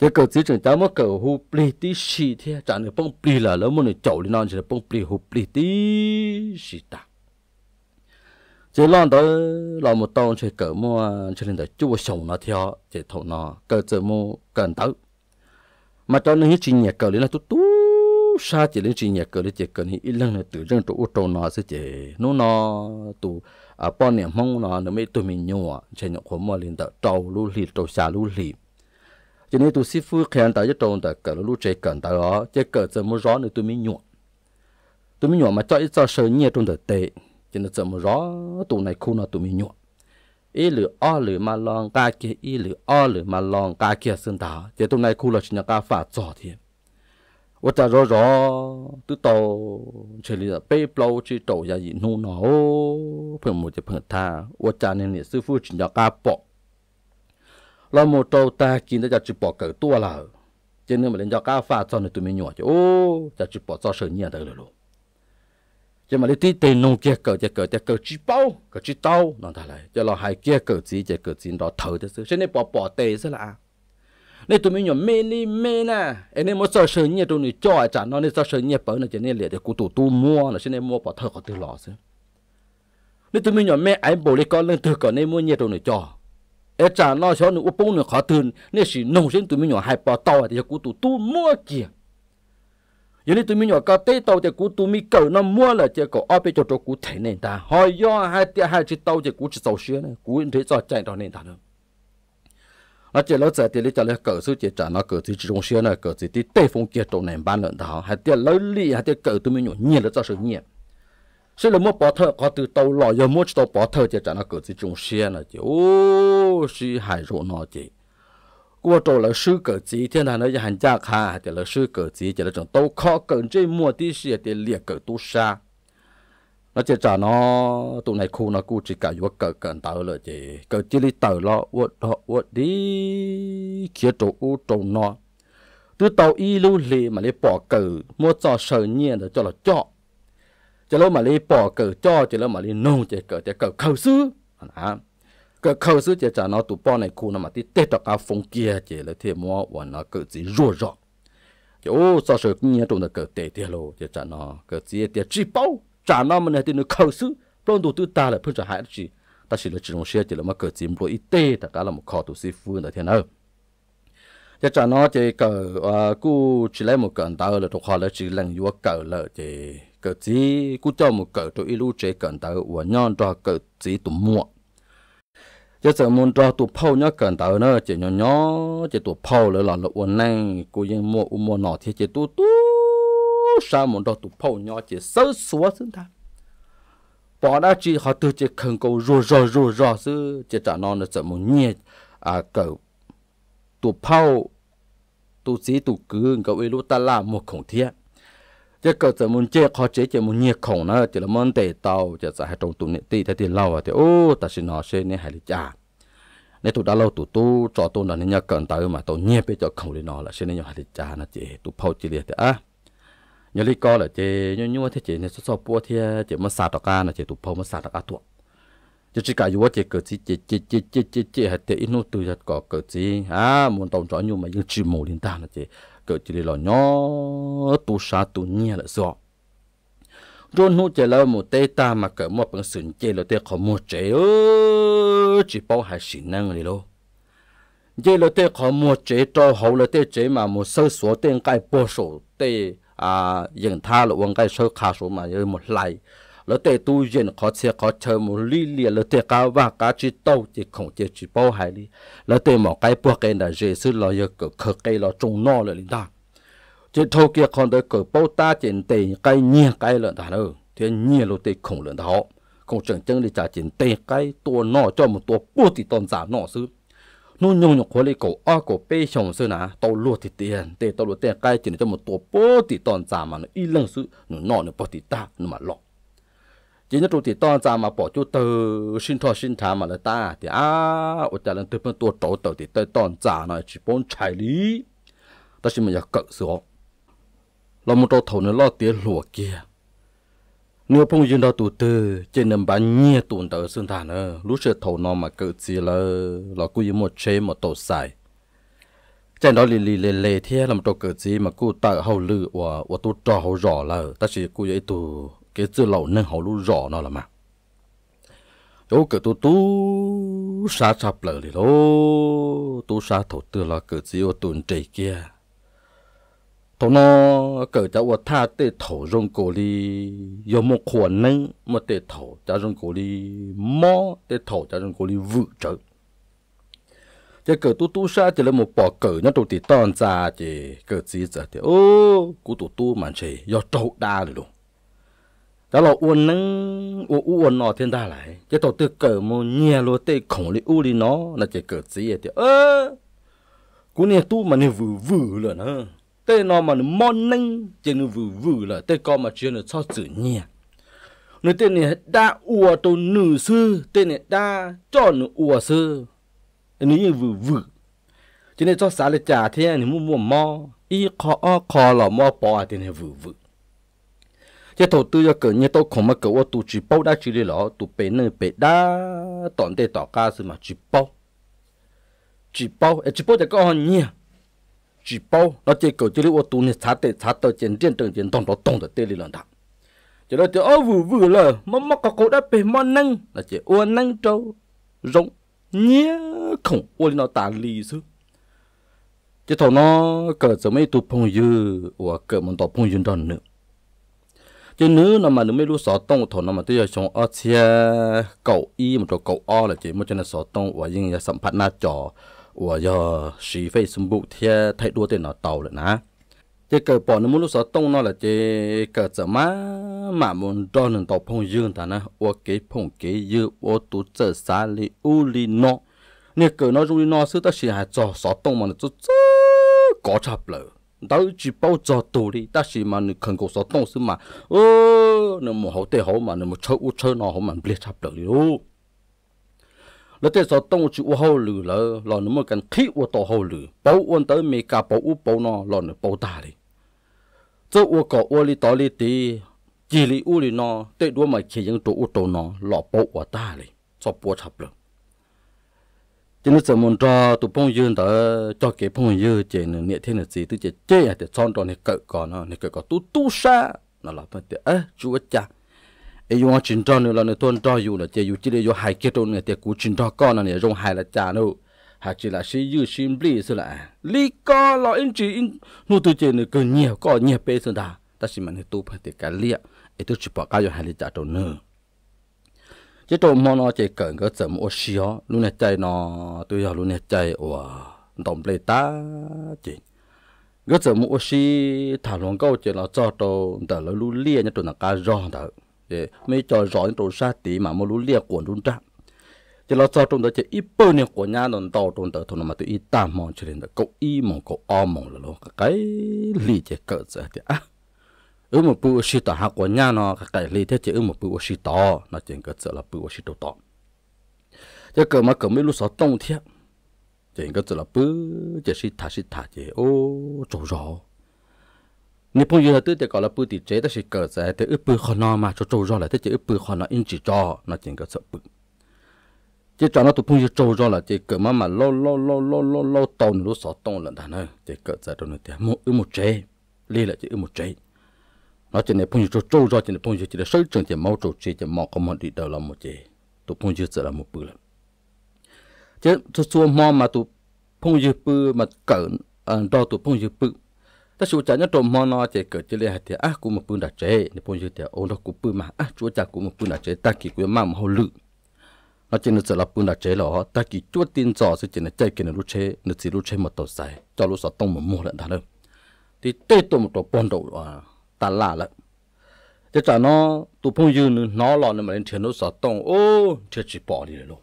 giờ cỡ gì chẳng ta mà cỡ hù bì tí xì thế chẳng được bông bì là lỡ muốn chậu lên non chỉ là bông bì hù bì tí xì ta chỉ lon đó là một tàu chơi cỡ mua chơi lên tới chú sổng nó theo chỉ thổ nó cỡ chơi mua cần tới mà cho nên chuyện nhẹ cỡ lên là tu tu sa chỉ lên chuyện nhẹ cỡ lên chỉ cần này ít lần là tự dưng tụ trụ nó sẽ chỉ nó nó tụ à bao niệm mong nó nó mới tụi mình nhua chỉ nhậu khổ mà lên tới trâu lú lì trâu xa lú lì cho nên tụi sư phụ khen tới cho trâu tới cỡ lú chơi cần tới đó chơi cỡ chơi mua rõ nữa tụi mình nhua tụi mình nhua mà cho ít cho sơ nhẹ trong tới tệ thì nó chậm rõ tụ này khu nó tụ mình nhộn ý lử o lử mà lòng ca kia ý lử o lử mà lòng ca kia sơn đá thì tụ này khu là chỉ nhà ca phá rõ thì và ta rõ rõ từ, tàu chỉ là bê plau chỉ tàu gia gì nô nô, phải một cái phần tha và ta nên là sư phụ chỉ nhà ca bỏ là một tàu ta kia đã chỉ bỏ cỡ tua là cho nên mà lên cho ca phá rõ này tụi mình nhộn chứ ô chỉ bỏ cho sự nhẹ được rồi cho mà lấy tí tiền nông kia cờ kia cờ kia cờ chỉ bao cờ chỉ tao nó thà lại cho là hai kia cờ chỉ, kia cờ chỉ, đó thở thế sự cho nên bỏ bỏ tệ thế là nên tụi mình nhỏ mê đi mê nè em nên muốn số sợ nhẹ tụi mình cho ai trả nó nên số sợ nhẹ bớt nó cho nên liệt để cụ tụ tu mua là cho nên mua bỏ thở có từ lọ chứ nên tụi mình nhỏ mê ấy bổ lấy con lên từ còn nên mua nhẹ tụi mình cho ai chả nó cho nó uống bông nó khó thương nên chỉ nông dân tụi mình nhỏ hai bỏ tao thì cụ tụ tu mua kìa giờ này tụi mình nhỏ cái tết tàu thì cú tụi mình cầu nó mua là chỉ có áp cho cho cú thể nền ta hỏi do hai tia hai chỉ tàu thì cú chỉ tàu xuyên này cú thế cho chạy đó nền ta nữa nó chỉ lỡ chạy thì lấy cho lấy cờ sư chỉ trả nó cờ thì chỉ trong xưa này cờ thì tí tê phong kia trong nền ban lợn đó hai tia lấy lì hai tia cờ tụi mình nhỏ nhiều là cho sự nhiều sẽ là mua bỏ thợ có từ tàu lò giờ mua tàu bỏ thợ chỉ trả nó cờ thì trong xuyên này chỉ ô xí hại rộ nó chỉ 过着了是个几天他那就很假哈，得了是个几，得了种都靠跟这莫的是得列个都杀，那就咋呢？都来哭那估计感觉个跟到了这，个这里到了我到我的，接着我中呢，都到一路里嘛哩报个，莫早十年的叫了叫，叫了嘛哩报个叫，叫了嘛哩弄这个这个口水啊。cái khâu sư chỉ cho nó tụ bao này khu nó mà tí tết đặc áo phong kia chỉ là thêm mua và nó cứ gì rùa rọ chứ ô sao sợ nghe tụ nó cỡ tệ thế lô chỉ cho nó cỡ gì tiền chỉ bao cho nó mà này thì nó khâu sư trong tụ tự ta là phải trả hại gì ta chỉ là chỉ dùng xe chỉ là mà cỡ gì một ít tê tất cả là một kho tụ sư phương là thế nào chỉ cho nó chỉ à cứ chỉ lấy một cỡ tao là thuộc họ là chỉ lần vừa cỡ là chỉ cứ gì cú cho một cỡ tụ ít lú chế cỡ tao và nhon cho cỡ gì tụ mua giờ sợ muốn cho tụ phâu nhớ cần tao nữa chỉ nhỏ nhỏ chỉ tụ phâu nữa là lọ uốn này cô yên mua u mua nọ thì chỉ tụ tụ sao muốn cho tụ phâu nhớ chỉ sớ súa xứng ta bỏ đã chỉ họ tự chỉ cần cầu rùa rùa rùa rùa chứ chỉ trả non là giờ muốn nhẹ à cầu tụ phâu tụ chỉ tụ cứ cầu ấy lúc ta làm một khổng thiệt chứ có giờ muốn chơi khó chế chơi muốn nhiệt khổng nữa chỉ là muốn để tàu chỉ là hai trong tụ nệ tì thế thì lâu à thì ô ta xin nó xe nên hai lý cha nên tụ đã lâu tụ tu cho tụ nó nên nhớ cần tới mà tụ nhiệt bây giờ không đi nó là xe nên hai lý cha nó chỉ tụ phao chỉ liệt à nhớ lý co là chế nhớ nhớ thế chế nên số số bua thế chế mà sạt đặc ca là chế tụ phao mà sạt đặc ca tuột chứ chỉ cả vô chế cỡ chỉ chế chế chế chế chế chế hết thế ít nốt từ giờ có cỡ chỉ à muốn tổng chọn nhưng mà những chỉ mồ liên ta là chế กิดจีรอนอตุชาตุเนี่ยละซอรุ่นหูเจแล้วมูเตตามาเกิดมาเป็นสินเจแล้วเตะขโมยเจเออจีป้อหาสินั่งเลยลูเจแล้วเตะขโมยเจต่อหูเล้วเตะเจมามูเสื้อสัวเตียงไก่ปวดสูเตะอ่ายังท่าหลวงไก่เสื้อขาสูมาเยอะหมดไหล lỡ tệ tu dân khó xe khó chờ một lý lìa lỡ tệ cao và cá chỉ tàu chỉ không chỉ chỉ bao hải lý lỡ tệ mỏ cái bữa cái là dễ sư lo giờ cỡ khờ cái lo trùng no lỡ linh ta chỉ thâu kia còn tới cỡ bao ta chỉ tệ cái nhia cái lợn ta nữa thế nhia lỡ tệ không lợn đó không chẳng chân đi trả chỉ tệ cái tua no cho một tua bút thì toàn giả nọ sư nó nhung nhung khối cổ o cổ bê chồng sư nà tàu lúa thì tiền tê tàu lúa tiền cái chỉ cho một tua bút thì toàn giả mà nó y lăng sư nó nọ nó bút thì ta nó mà lọt chỉ nhất thì to ra mà bỏ chút từ sinh thọ sinh thả mà là ta thì à ở tại lần từ bên tua tổ tàu thì tới toàn giả này chỉ bốn chạy lý ta xin mình là cỡ số lo một trâu thầu nó lo tiền lúa kia nếu phong dân đó tụ từ trên nền bán nhẹ tụn tờ xương thả nữa lúc sẽ thầu nó mà cỡ gì là là cứ một chế một tổ sai. trên đó lì lì lề lề thế làm trâu cỡ gì mà cụ tạo hậu lự và và tụ trò hậu rõ là ta chỉ cứ ấy tụ cái chữ lẩu nên họ lu rõ nó cái tu tu sa sa lờ thì đó tu sa thổ tư là cái chữ tuần trời kia thổ nó cái cháu ở tha tê thổ cổ đi yo một khuôn nâng mà tê thổ cháu cổ đi mò tê thổ cháu cổ đi vự trợ chỉ cỡ tu tu sa chỉ là một bỏ cỡ nhá đầu thì toàn ra chỉ thì ô cú tu tu mà chỉ do trâu đa rồi luôn แต่เราอ้วนนั่งอ้วนนอเทียนได้ไหลจะตัวเกิดมันเงียรอ้เต้ของลิอู่ลิเนาะน่าจะเกิดสีเดียวเออคุณเนี่ยตู้มันเนี่ยวูวูเลยนะเต้นอมันมอนนึงจะนอวูวูเลยเต้ก็มาเชื่อเนี่ยชอบสื่อเงียนูเต้เนี่ยได้อ้วนตัวหนึ่งซื้อเต้เนี่ยได้จอดหนูอ้วนซื้ออันนี้ยังวูวูจะเนี่ยชอบสาลรจ่าเทียนมุมมุมมอ อีคอออคอหล่อมอปอเต้เนี่ยวูวู chế thổ tư cho cỡ như tôi không mà cỡ tôi chỉ bao đã chỉ đi lọ tôi bé nơi bé đã toàn để tỏ ca gì mà chỉ bao chỉ bao chỉ bao để có hơn nhiều chỉ bao nó chỉ cỡ chỉ đi ô tôi này sát để sát tới trên trên trên trên tổng đó tổng được tê đi lần đó chỉ đó chỉ ô vừa vừa là mà mà có cậu đã bé mà năng là chỉ ô năng trâu rộng nhé không ô nó tàn lì chứ chỉ thầu nó cỡ giờ mấy tụ phong dư và cỡ mình tổ phong dư đó nữa จนื้อนมาหนูไม่รู้สอต้องถนนมาตัวชงอเชียเก่าอีมันตัวเก่าอ้อเลยจีมันจะนสอต้องว่ายิงจะสัมผัสหน้าจอว่าจะสีไฟสมบูเทียไทยดัวเต็นอเตาเลยนะจะเกิดปอนมรู้สอต้องนั่นแลยจีเกิดจะมามามันดอนหนึ่งต่อพงยืนแต่นะว่าเก็พงเกยืออุตุเจสาลีอุลีนอเนี่ยเกิดน้อยรุ่นน้อยซื้อตั้งเสียหายจอสอต้องมันจะจู้ก่อชบเลย đó chỉ bao giờ tù đi ta chỉ mà nửa không có số đông xứ mà ơ nửa mà học tệ học mà nửa mà chơi u chơi nó hậu mà biết chấp được đi luôn lỡ tệ số tông chỉ u hậu lử lỡ lỡ nửa một cần khí u tổ hậu lử bao uốn tới mì cả bao u bao nó lỡ nửa bao ta đi chỗ u cổ u đi, tỏ li tí chỉ li u li nó tệ đua mà chỉ những tổ u tổ nó lọ bao u ta đi cho bao chấp được chỉ nó sớm muốn cho tụ phong dương đó cho cái phong dương chỉ nó nhẹ thế là gì tức chỉ chế à để chọn đó này cỡ còn nó này cỡ còn tu tu sa nó là phải để ấy chúa cha ấy dùng chín trăm nữa là nó tuân cho dù là chỉ dù chỉ để dù hai cái tuần này để cú chín trăm con là này dùng hai là cha nữa hay chỉ là sử dụng sim bli xí là lý có lo anh chỉ in nụ tu chỉ nó cần nhiều có nhiều bây giờ đã ta chỉ mình tu phải để cái liệt ai tu chỉ bỏ cái rồi hai là cha đâu nữa chế độ mà nó chỉ cần cái chấm ô xia luôn này chạy nó tôi giờ luôn này chạy wow động lệ ta chỉ cái chấm ô xi thả luôn câu chỉ là cho đồ để là lúc lia nhất tụi nó cá rõ đó để mấy cho rõ những tụi sát tí mà mà luôn lia cuốn luôn chắc chỉ là cho tụi nó chỉ ít bơ này của nhà nó đầu tụi nó tụi mà tôi ít tam mong cho nên là cậu y mong cậu o mong là luôn cái lý chỉ cỡ giờ thì à ừ một bữa xí tỏ học của nhà nó cái lý thế chỉ ừ một bữa xí tỏ nó chỉ cái chữ là bữa xí tỏ tỏ chứ cỡ mà cỡ mấy lúc sáu tông thiệt chỉ cái chữ là bữa chỉ xí thả xí thả chỉ ô chỗ rõ nếu bây giờ tôi thì gọi là bữa thì chế ta sẽ cỡ sẽ thì ừ bữa khó nó mà chỗ chỗ rõ là thế chỉ ừ bữa khó nó in chỉ cho nó chỉ cái chữ bữa chỉ cho nó tụi bây giờ chỗ rõ là chỉ cỡ mà mà lo lo lo lo lo lo tông lúc sáu tông là đàn ơi chỉ cỡ sẽ cho nó thì một ừ một chế lý là chỉ ừ một chế nó chỉ này phong cho trâu ra chỉ là phun chữ chỉ là sợi chân chỉ máu trâu chỉ chỉ máu có một đi đầu là một chỉ tụ phong chữ chỉ là một bự lắm chứ tụ xua mò mà tụ phun chữ bự mà cỡ à, đo tụ phun chữ bự ta chú chả nhất trộm mò nó chỉ cỡ chỉ là hạt thì á à, cũng một bự đã chế này phun chữ thì ôn đó cũng bự mà á à, chúa chả cũng một bự đã chế ta kỳ quên mà mà hồ lự nó chỉ là chỉ là bự đã chế lỏ ta kỳ chúa tin rõ sẽ chỉ là chạy cái này lúc chế nó chỉ lúc chế mà tàu sai cho lúc sợ tông một mua lại đã đâu thì tê tụ một tổ bòn đầu à ตาลาละจะจาน้อตัวพงยืนน้อหล่อนมาเม่นเทียนุสต้องโอ้เทียจีปอดีเลยลูก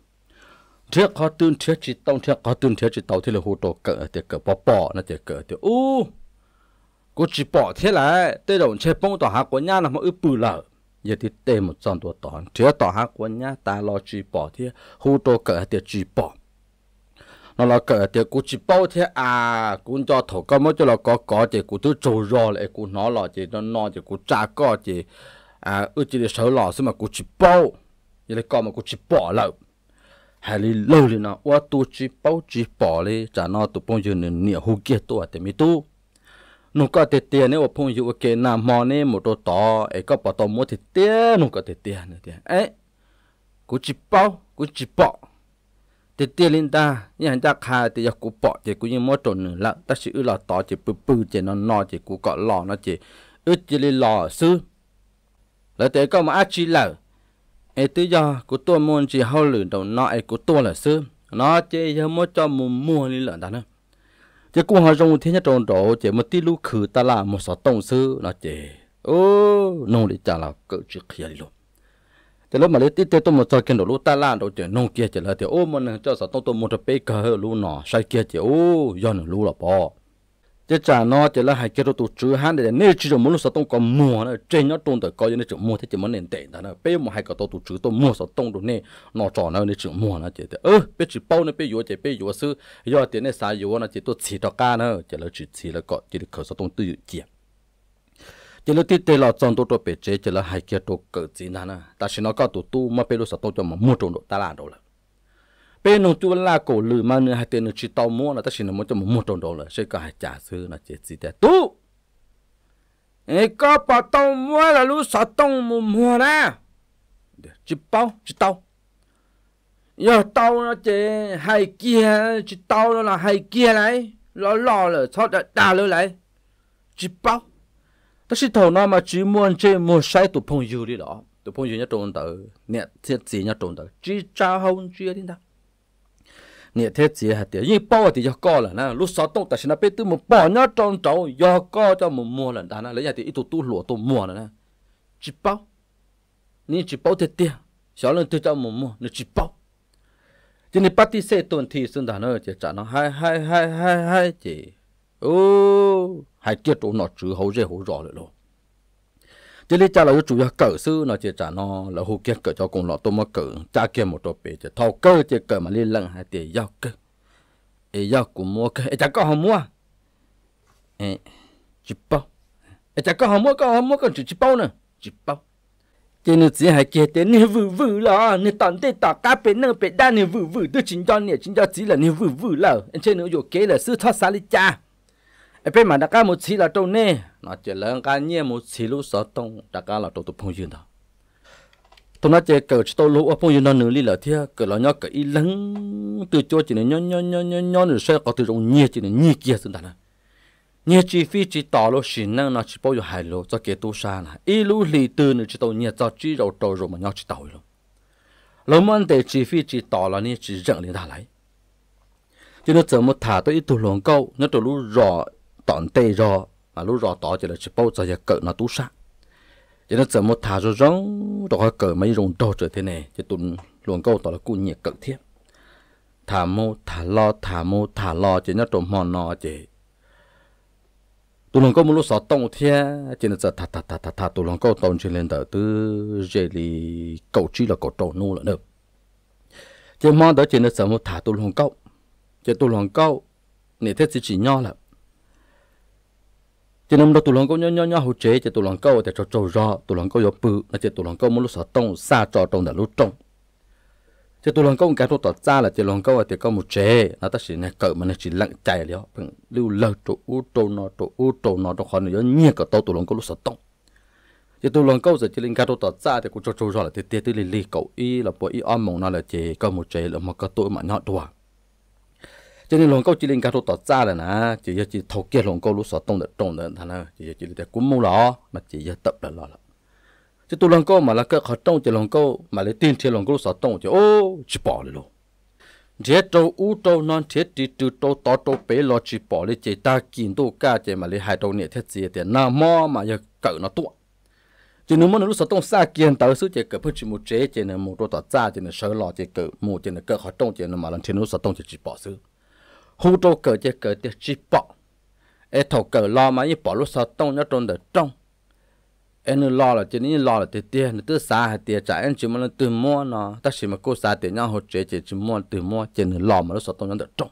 เทียขอตื่นเทียจีต้องเทียขอตื่นเทียจีเต่าที่เราหูโตเกิดเด็กเกิดปอปอนะเด็กเกิดเด็โอ้กูจีปอเทียไรเต่เาเชฟปงต่อหากวนย่านะมาอึปืนละยติเตหมดจอนตัวตอนเทียต่อหากวนย่าตาลอจีปอเทียหูโตเกิดเด็จีปอ nó là cái thì cũng chỉ bao thế à cũng cho thổ có mới cho là có có thì cũng tôi trâu rồi lại cũng nó là thì nó nó thì cũng trả có thì à ở chỉ để sầu lò xem mà cũng chỉ bao vậy là có mà cũng chỉ bỏ lợ hay là lâu thì nó qua tôi chỉ bao chỉ bỏ đi trả nó tụi phong dân nên nhiều hú kia tôi thì mi tu nó có thể tiền nếu phong dân cái nam mò nên một đồ to ấy có bỏ to mua thì tiền nó có thể tiền nữa tiền ấy cũng chỉ bao cũng chỉ bỏ thì tiền linh ta như hắn ta khai thì giờ cú bỏ thì cú như mỗi tuần nữa là ta sẽ là tỏ chỉ bự bự chỉ nó no chỉ cú gọi lò nó chỉ ướt chỉ là lò sư là thế có mà ác chỉ là ấy tự do cú tôi muốn chỉ hao lửa đầu nó ấy cú tôi là sư nó chỉ giờ mỗi cho mua mua đi lợn ta nữa chỉ cú họ trong thiên nhất trong đó chỉ một tí lú khử ta là một số tổng sư nó chỉ ô nông đi trả là cỡ trước kia luôn thế lúc mà lấy tít tôi một giờ kia đồ lũ ta lan đồ chuyện nông kia chỉ là thì ô mà cho sợ tôi tôi một cái cờ lũ nọ sai kia chỉ ô do nó lũ là bỏ chứ chả nó chỉ là hai kia đồ tụ chữ hán để nên chỉ muốn lúc sợ tôi còn mua nữa trên nó tồn tới coi như nó chỉ mua thế chỉ muốn nền tệ đó là bây mà hai cái tôi tụ chữ tôi mua sợ tôi đồ nè nó tròn nó nên chỉ mua nó chỉ thế ơ bây chỉ bao nó bây yếu chỉ bây yếu sư do tiền này sai yếu nó chỉ tôi chỉ đó ca nữa chỉ là chỉ chỉ là có chỉ là khởi sợ tôi tự chỉ chỉ là tí tê là trong tổ bể chế chỉ là hai kia tổ cỡ gì nè ta chỉ nó có tổ tu mà bê lô sao tổ cho mà mua trộn độ ta làm đồ là bê nông chú là cổ lử mà nữa hai tên nó chỉ tao mua là ta chỉ nó mua cho mà mua trộn đồ là sẽ cả hai trả sư là chế gì thế tu ai có bảo tao mua là lú sao tao mua mua ra chỉ bao chỉ tao giờ tao nó chế hai kia chỉ tao nó là hai kia này lo lo là sao đã đà lỡ lại chỉ bao ta là thầu nào mà chỉ muốn chơi một sai tụ phong du đi đó tụ phong du nhất trộn tử nè thiết gì nhất trộn tử chỉ cha hông chưa đi ta nè thiết gì hết tiền nhưng bao thì do co là na lúc sáu tông ta sẽ là biết từ một bỏ nhá trộn trâu do co cho một mua lần ta na lấy nhà thì ít tụ tu lụa tụ mua là na chỉ bao ni chỉ bao thiệt tiền sáu lần tôi cho một mua nó chỉ bao cho nên bắt đi xe tuần thì xưng đàn nó chỉ trả nó hai hai hai hai hai chỉ ô hai tiết chỗ nó chữ hậu dễ hậu rõ lại luôn chỉ lý cha là chủ yếu cỡ sư nó chỉ trả nó là hồ kiết cỡ cho cùng nó tôi mà cỡ cha kia một đồ bể chỉ thâu cơ chỉ cỡ mà liên lần hai tiền giao cơ ê giao cũng mua cơ ê cha có mua ê bao ê cha có không mua có mua còn chỉ bao nữa chỉ bao chỉ nó chỉ hai kia tiền nè vừ vừ là nè tận tê tạt cá bể nè bể đa nè vừ vừ tôi chính cho nè chính cho chỉ là nè vừ vừ là anh chơi nữa rồi kế là sư thoát xa lý ไอ้เป็นมันดักก้ามุชีละตรงเนี่ยน่าจะเรื่องการเนี่ยมุชีลูกสาวตรงดักก้าละตัวตัวพงยืนเถอะตรงนั้นจะเกิดตัวลูกว่าพงยืนนอนหนึ่งลีละเที่ยเกิดละเนาะเกิดอีหลังตัวโจจีเนี่ยย้อนย้อนย้อนย้อนย้อนหรือเสียก็ตัวตรงเนี่ยจีเนี่ยเนี่ยเกียร์สุดท้ายนะเนี่ยจีฟีจีต่อลูกสินนั่งน่าจะป้อยู่หายลูกจะเกิดตัวชานะอีลูกหลีตื่นหรือจะตัวเนี่ยจะจีเราตัวรู้มันเนาะจีตัวลูกแล้วมันแต่จีฟีจีต่อละเนี่ยจีเรื่องนี้ได้ไรจะเราจะมาถ่ายตัวอีตัวหลงเก้าเนี่ยตัวลูกรอ tọn tê rò mà lúc rò tỏ chỉ là chỉ bao giờ cỡ nó tú sát chỉ nó giờ một thả rồi rong rồi cỡ mấy rồng trâu trở thế này chỉ tụn luồng câu tỏ là cụ nhiệt cỡ thiếp thả mô thả lo thả mô thả lo chỉ nó trộm mòn nó chỉ tụi lòng câu một lúc sáu tông thế chỉ là giờ thả thả thả thả thả tụi lòng câu tông chỉ lên tờ tư, dễ đi cầu chi là cầu trâu nô là được chỉ mong đó chỉ là giờ một thả tụi lòng câu chỉ tụi lòng câu này thế chỉ chỉ là chỉ nằm đó tụi lòng câu nhỏ nhỏ nhỏ hỗ chế chỉ tụi lòng câu để cho trâu ra tụi lòng câu yếu bự là chỉ tụi lòng câu muốn lúc sợ tông xa cho tông là lúc trông chỉ tụi lòng câu cái tụi tỏ ra là chỉ lòng câu thì câu một chế là ta chỉ này cậu mà này chỉ lặng chạy lió bằng lưu lơ trụ u trụ nó trụ u trụ nó trong khoản này nhiều cả tàu tụi lòng câu lúc sợ tông chỉ tụi lòng câu giờ chỉ linh cái tụi tỏ ra thì cũng cho trâu ra là tiệt tiệt tiệt lì lì cậu y là bộ y âm mộng nó là chỉ câu một chế là một cái tụi mà nhỏ đùa cho nên lòng câu chỉ linh cá thuộc tỏ ra là nà, chỉ giờ chỉ thầu kia lòng câu lúc sọ tông được trồng được thằng nào chỉ giờ chỉ để cúm mù lọ mà chỉ giờ tập là lọ lọ chứ tu lòng câu mà là cái khó trồng chỉ lòng câu mà lấy tiền thì lòng câu sọ tông chỉ ô chỉ bỏ đi luôn thế trâu u trâu non thế đi từ trâu to trâu bể lọ chỉ bỏ lấy chỉ ta kiếm đồ cá chỉ mà lấy hai đầu nhẹ thế gì thì na mò mà giờ cỡ nó tuột chỉ nếu muốn lúc sau tông xa kiên tới sức chỉ cỡ phải chỉ một chế chỉ là một đôi tỏ ra chỉ là sờ lọ chỉ cỡ một chỉ là cỡ khó trông chỉ là mà lần trên lúc sau tông chỉ chỉ bỏ sức hú trô cờ chơi cờ chơi chỉ bỏ ê thầu cờ lo mà như bỏ lúc sau tông nhớ trôn được trong em nó lo là chỉ nó lo là tiền tiền nó tự xa hay tiền trả em chỉ muốn từ mua nó ta chỉ mà cô xa tiền nhau hỗ trợ chỉ chỉ mua từ mua chỉ nó lo mà nó sợ tông nhớ được trong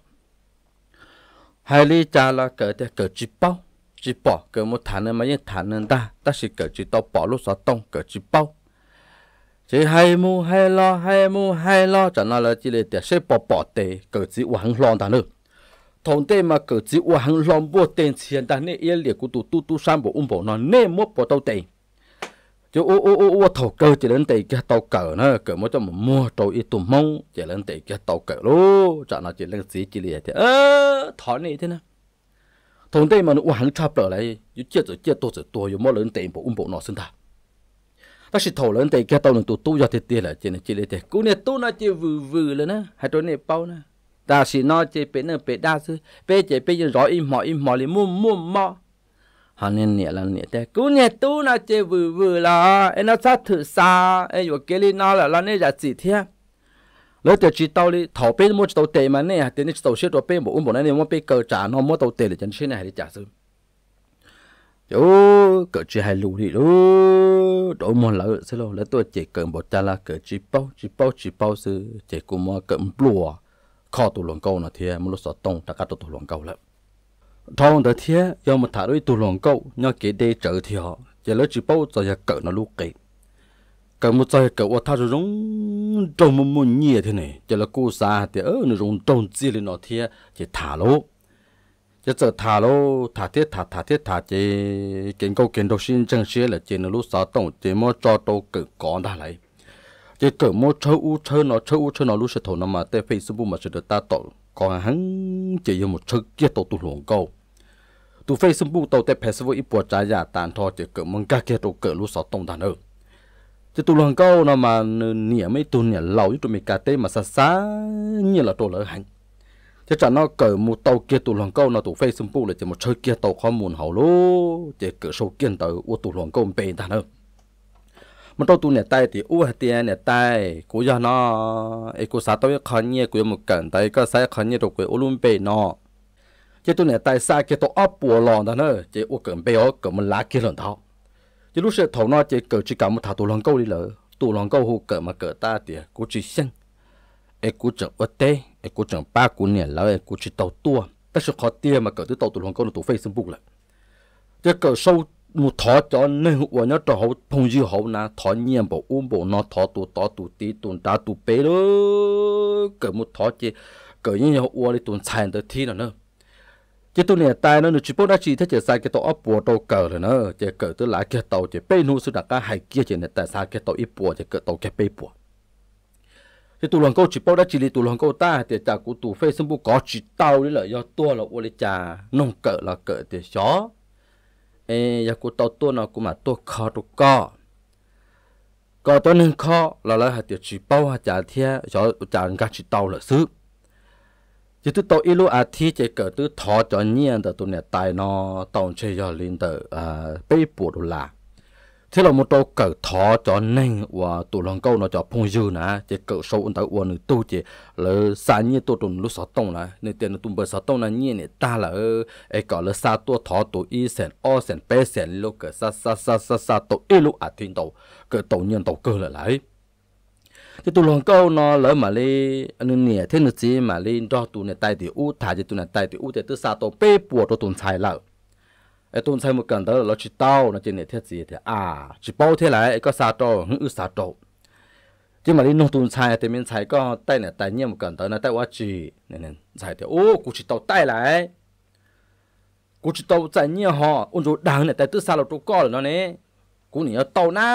hay lý cha là cờ tiền cờ chỉ bao chỉ bỏ cờ một thằng nữa mà như tháng nữa ta ta chỉ cờ chỉ tao bỏ lúc sau tông cờ chỉ bao chỉ hay mu hay lo hay mu hay lo chẳng nói là chỉ là tiền sẽ bỏ bỏ tiền cờ chỉ uống lo ta nữa thằng tê mà cử chỉ uổng hàng lòng bộ tiền tiền ta nè yên liệt của tụ tu tu san bộ ung bộ nó nè mất bộ tàu tiền chứ ô ô ô ô thầu cơ chỉ đến tệ cái tàu cờ nó cờ mới cho mà mua tàu ít tụ mông chỉ đến tiền cái tàu cờ lô chả nó chỉ lên gì chỉ liệt thế ơ thọ này thế nè thằng tê mà nó uổng hàng chập trở lại chứ chết rồi chết tôi rồi tôi rồi mỗi lần tiền bộ ung bộ nó sinh ta ta sẽ thầu lên tiền cái tàu nó tụ tu ra thì tiền là chỉ là chỉ liệt thế cú này tu nó chỉ vừ vừ lên á hai tôi này bao nè ta chỉ nói chỉ biết nó biết đa sư biết chỉ biết giờ rõ im mò im mò li mua mua mò họ nên nhẹ là nhẹ thế cứ nhẹ tu nó chế vừa vừa là em nó sát thử xa em vừa e kể li nó là là nên là gì thế lấy từ chỉ tao đi thảo bé mua tao tệ mà nè thì nên tao xe tao biết một bộ này mua biết cơ trả nó mua tao tệ là chân xin này để trả sư chú cờ chỉ hai lưu đi đó đổi một lỡ xí lô tôi chỉ cần một cha là cờ chỉ bao chỉ bao chỉ bao sư chỉ cùng mua cờ bùa khó tụ luồng câu nó thế một lúc sợ tông ta cắt tụ luồng câu lắm Thông đó thế giờ một thả đôi tụ luồng câu nhớ kỹ đây trở thì họ giờ lấy chỉ bao giờ giờ cỡ nó lúc kỹ cỡ một giờ cỡ ở thà rong trông một một nhẹ thế này giờ là cô xa thì ở nó rong trông gì lên nó thế chỉ thả lỗ giờ giờ thả lỗ thả thế thả thả thế thả chỉ kiến câu kiến đồ xin chân xe là chỉ nó lúc sợ tông chỉ mới cho tôi cử con ra lại cái cỡ mô chơ u chơ nó chơ u chơ nó lúc sẽ thổ nó mà tê facebook mà sẽ được ta tổ còn hắn chỉ dùng một chơ kia tổ tụ luồng câu tụ facebook tổ tê facebook ít bỏ trái giả tàn thọ chỉ cỡ mông ca kia tổ cỡ lúc sáu tông đàn ơ chỉ tụ luồng câu nó mà nỉa mấy tụ nỉa lâu chứ tụ mình cà tê mà xa xa như là tổ lỡ hành chứ chả nó cỡ một tàu kia tụ luồng câu nó tụ facebook là chỉ một chơ kia tổ khó mùn hậu lô chỉ cỡ sâu kiên tàu u tụ luồng câu bền đàn ơ mà tôi tu nè tay thì u hạt tiền nè tay cú giờ nó ấy cú sao tôi khó nhẹ cú một cẩn tay có sai khó nhẹ rồi cú ôm bề nó chứ tôi nè tay sai cái tôi ấp bùa lòn đó nữa chứ u cẩn bề ó cẩn mình lá kia lần thao chứ lúc sẽ thầu nó chứ cử chỉ cả một thà tù lòng câu đi lỡ tù lòng câu hù cỡ mà cỡ ta thì cú chỉ sinh ấy cú chẳng ớt tê ấy cú chẳng ba cú nè lỡ ấy cú chỉ tàu tua tất sự khó tiền mà cỡ tới tàu tù lòng câu là tù facebook lại chứ cỡ sâu mu thọ cho nên của nó cho hậu phong dư hậu na thọ nhiệm bộ uống bộ nó thọ tụ tọ tụ tí tụ đá tụ bế đó cỡ mu thọ chứ cỡ như nhau uống đi tụ xài tới thi nữa nữa chứ tôi này tai nó nó chỉ bố đã chỉ thế chỉ sai cái tàu ấp bùa tàu cờ rồi nó chỉ cờ tôi lại cái tàu chỉ bê nu sư đặt cái hai kia chỉ này tại sao cái tàu ít bùa chỉ cờ tàu cái bê bùa thì tụi lòng câu chỉ bao đã chỉ là tụi lòng câu ta thì chả cụ tụ phê xung bố có chỉ tàu đấy là do tua là ô lấy trà nông cỡ là cỡ thì chó ê giờ cô tàu tua nó mà tua khó tụ co có tôi nên khó là là hạt tiểu chỉ bao hạt chả thia cho chả chỉ tàu là xứ chứ tôi tàu ilu à thi chỉ cỡ tôi thọ cho nhiên từ tôi này tài nó tàu chơi cho linh từ à bê bùa đồ lạc thế là một tổ cờ thọ cho nên và tụ lòng câu nó cho phong dư nè chỉ cờ sâu ổn tới uốn được tu chỉ lỡ xa như tôi trùng lúc sáu tông nè nên tiền tụm bờ sáu tông là như này ta là ấy có là xa tổ thọ tụ y sen o sen pe sen lúc cỡ xa xa xa xa xa tụ y lúc à thiên tổ, cờ tổ nhân tổ cơ là lại thì tụ lòng câu nó lỡ mà li anh nè thế nữa chỉ mà li đo tụ này tay thì u thả chỉ tụ này tay thì u thì tự xa tổ pe bùa tụ tụ xài lại ไอ้ตุนใช้มือกันเด้อเราชิเต้านะจีเนี่ยเทียจีเทียอ่าจีเป้าเทียไรก็ซาโตหือซาโตจีมาลีนงตุนใช้แต่มินใช้ก็ใต้เนี่ยใต้เนี่ยมือกันเด้อนะแต่ว่าจีเนี่ยเนี่ยใช้เทียโอ้กูชิเต้าใต้ไรกูชิเต้าใต้เนี่ยฮะอุ่นจูดังเนี่ยแต่ตื้อซาโลตุก้อเลยเนาะเนี่ยกูเนี่ยเต้านะ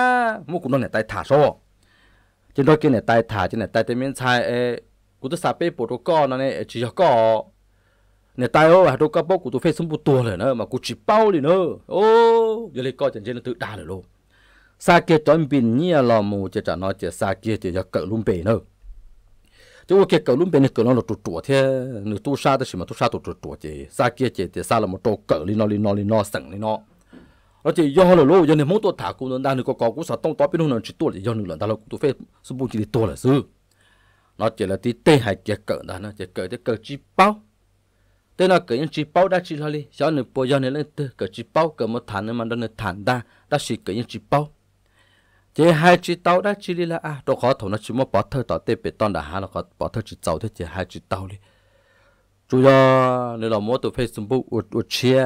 มูกูนอนเนี่ยใต้ถาโซจีนรถกินเนี่ยใต้ถาจีเนี่ยใต้แต่มินใช้เอ้กูตื้อซาเป้ปวดตุก้อเนาะเนี่ยจีก็ nè tay ô à đâu có bốc của tôi phê sống bút tua rồi nữa mà cô chỉ bao liền nữa ô giờ lấy coi chẳng trên là tự đa rồi luôn sa kia cho em bình nhia à, lò mù chỉ trả nói chỉ sa kia chỉ cho cậu luôn bể nữa chứ kia cậu luôn bể này cậu nó là tụt tụt thế nửa tu sa tới mà tu sa tụt tụt tụt chỉ sa kia chỉ chỉ sa là một trâu cậu lên nó lên nó lên nó sẵn lên nó nó chỉ do là lô giờ này muốn tôi thả cô nó đang được có có cũng sợ tông to bên nó chỉ tôi chỉ do nữa là cô tôi phê xong bút chỉ tôi là sư nó chỉ là tí tê hại kia cậu đó nó chỉ cậu cái cậu chỉ bao tên là cái những chỉ bao đã chỉ thôi đi cho nên bây giờ nên lên từ cái chỉ bao cái một thằng mà nó nên thằng ta đã chỉ cái những chỉ bao chỉ hai chỉ tàu đã chỉ đi là à đồ khó thầu nó chỉ một bỏ thơ tỏ tê bị tông đã hà nó có bỏ thơ chỉ tàu thế chỉ hai chỉ tàu đi chủ yếu nếu là mỗi tụ Facebook ụt ụt chia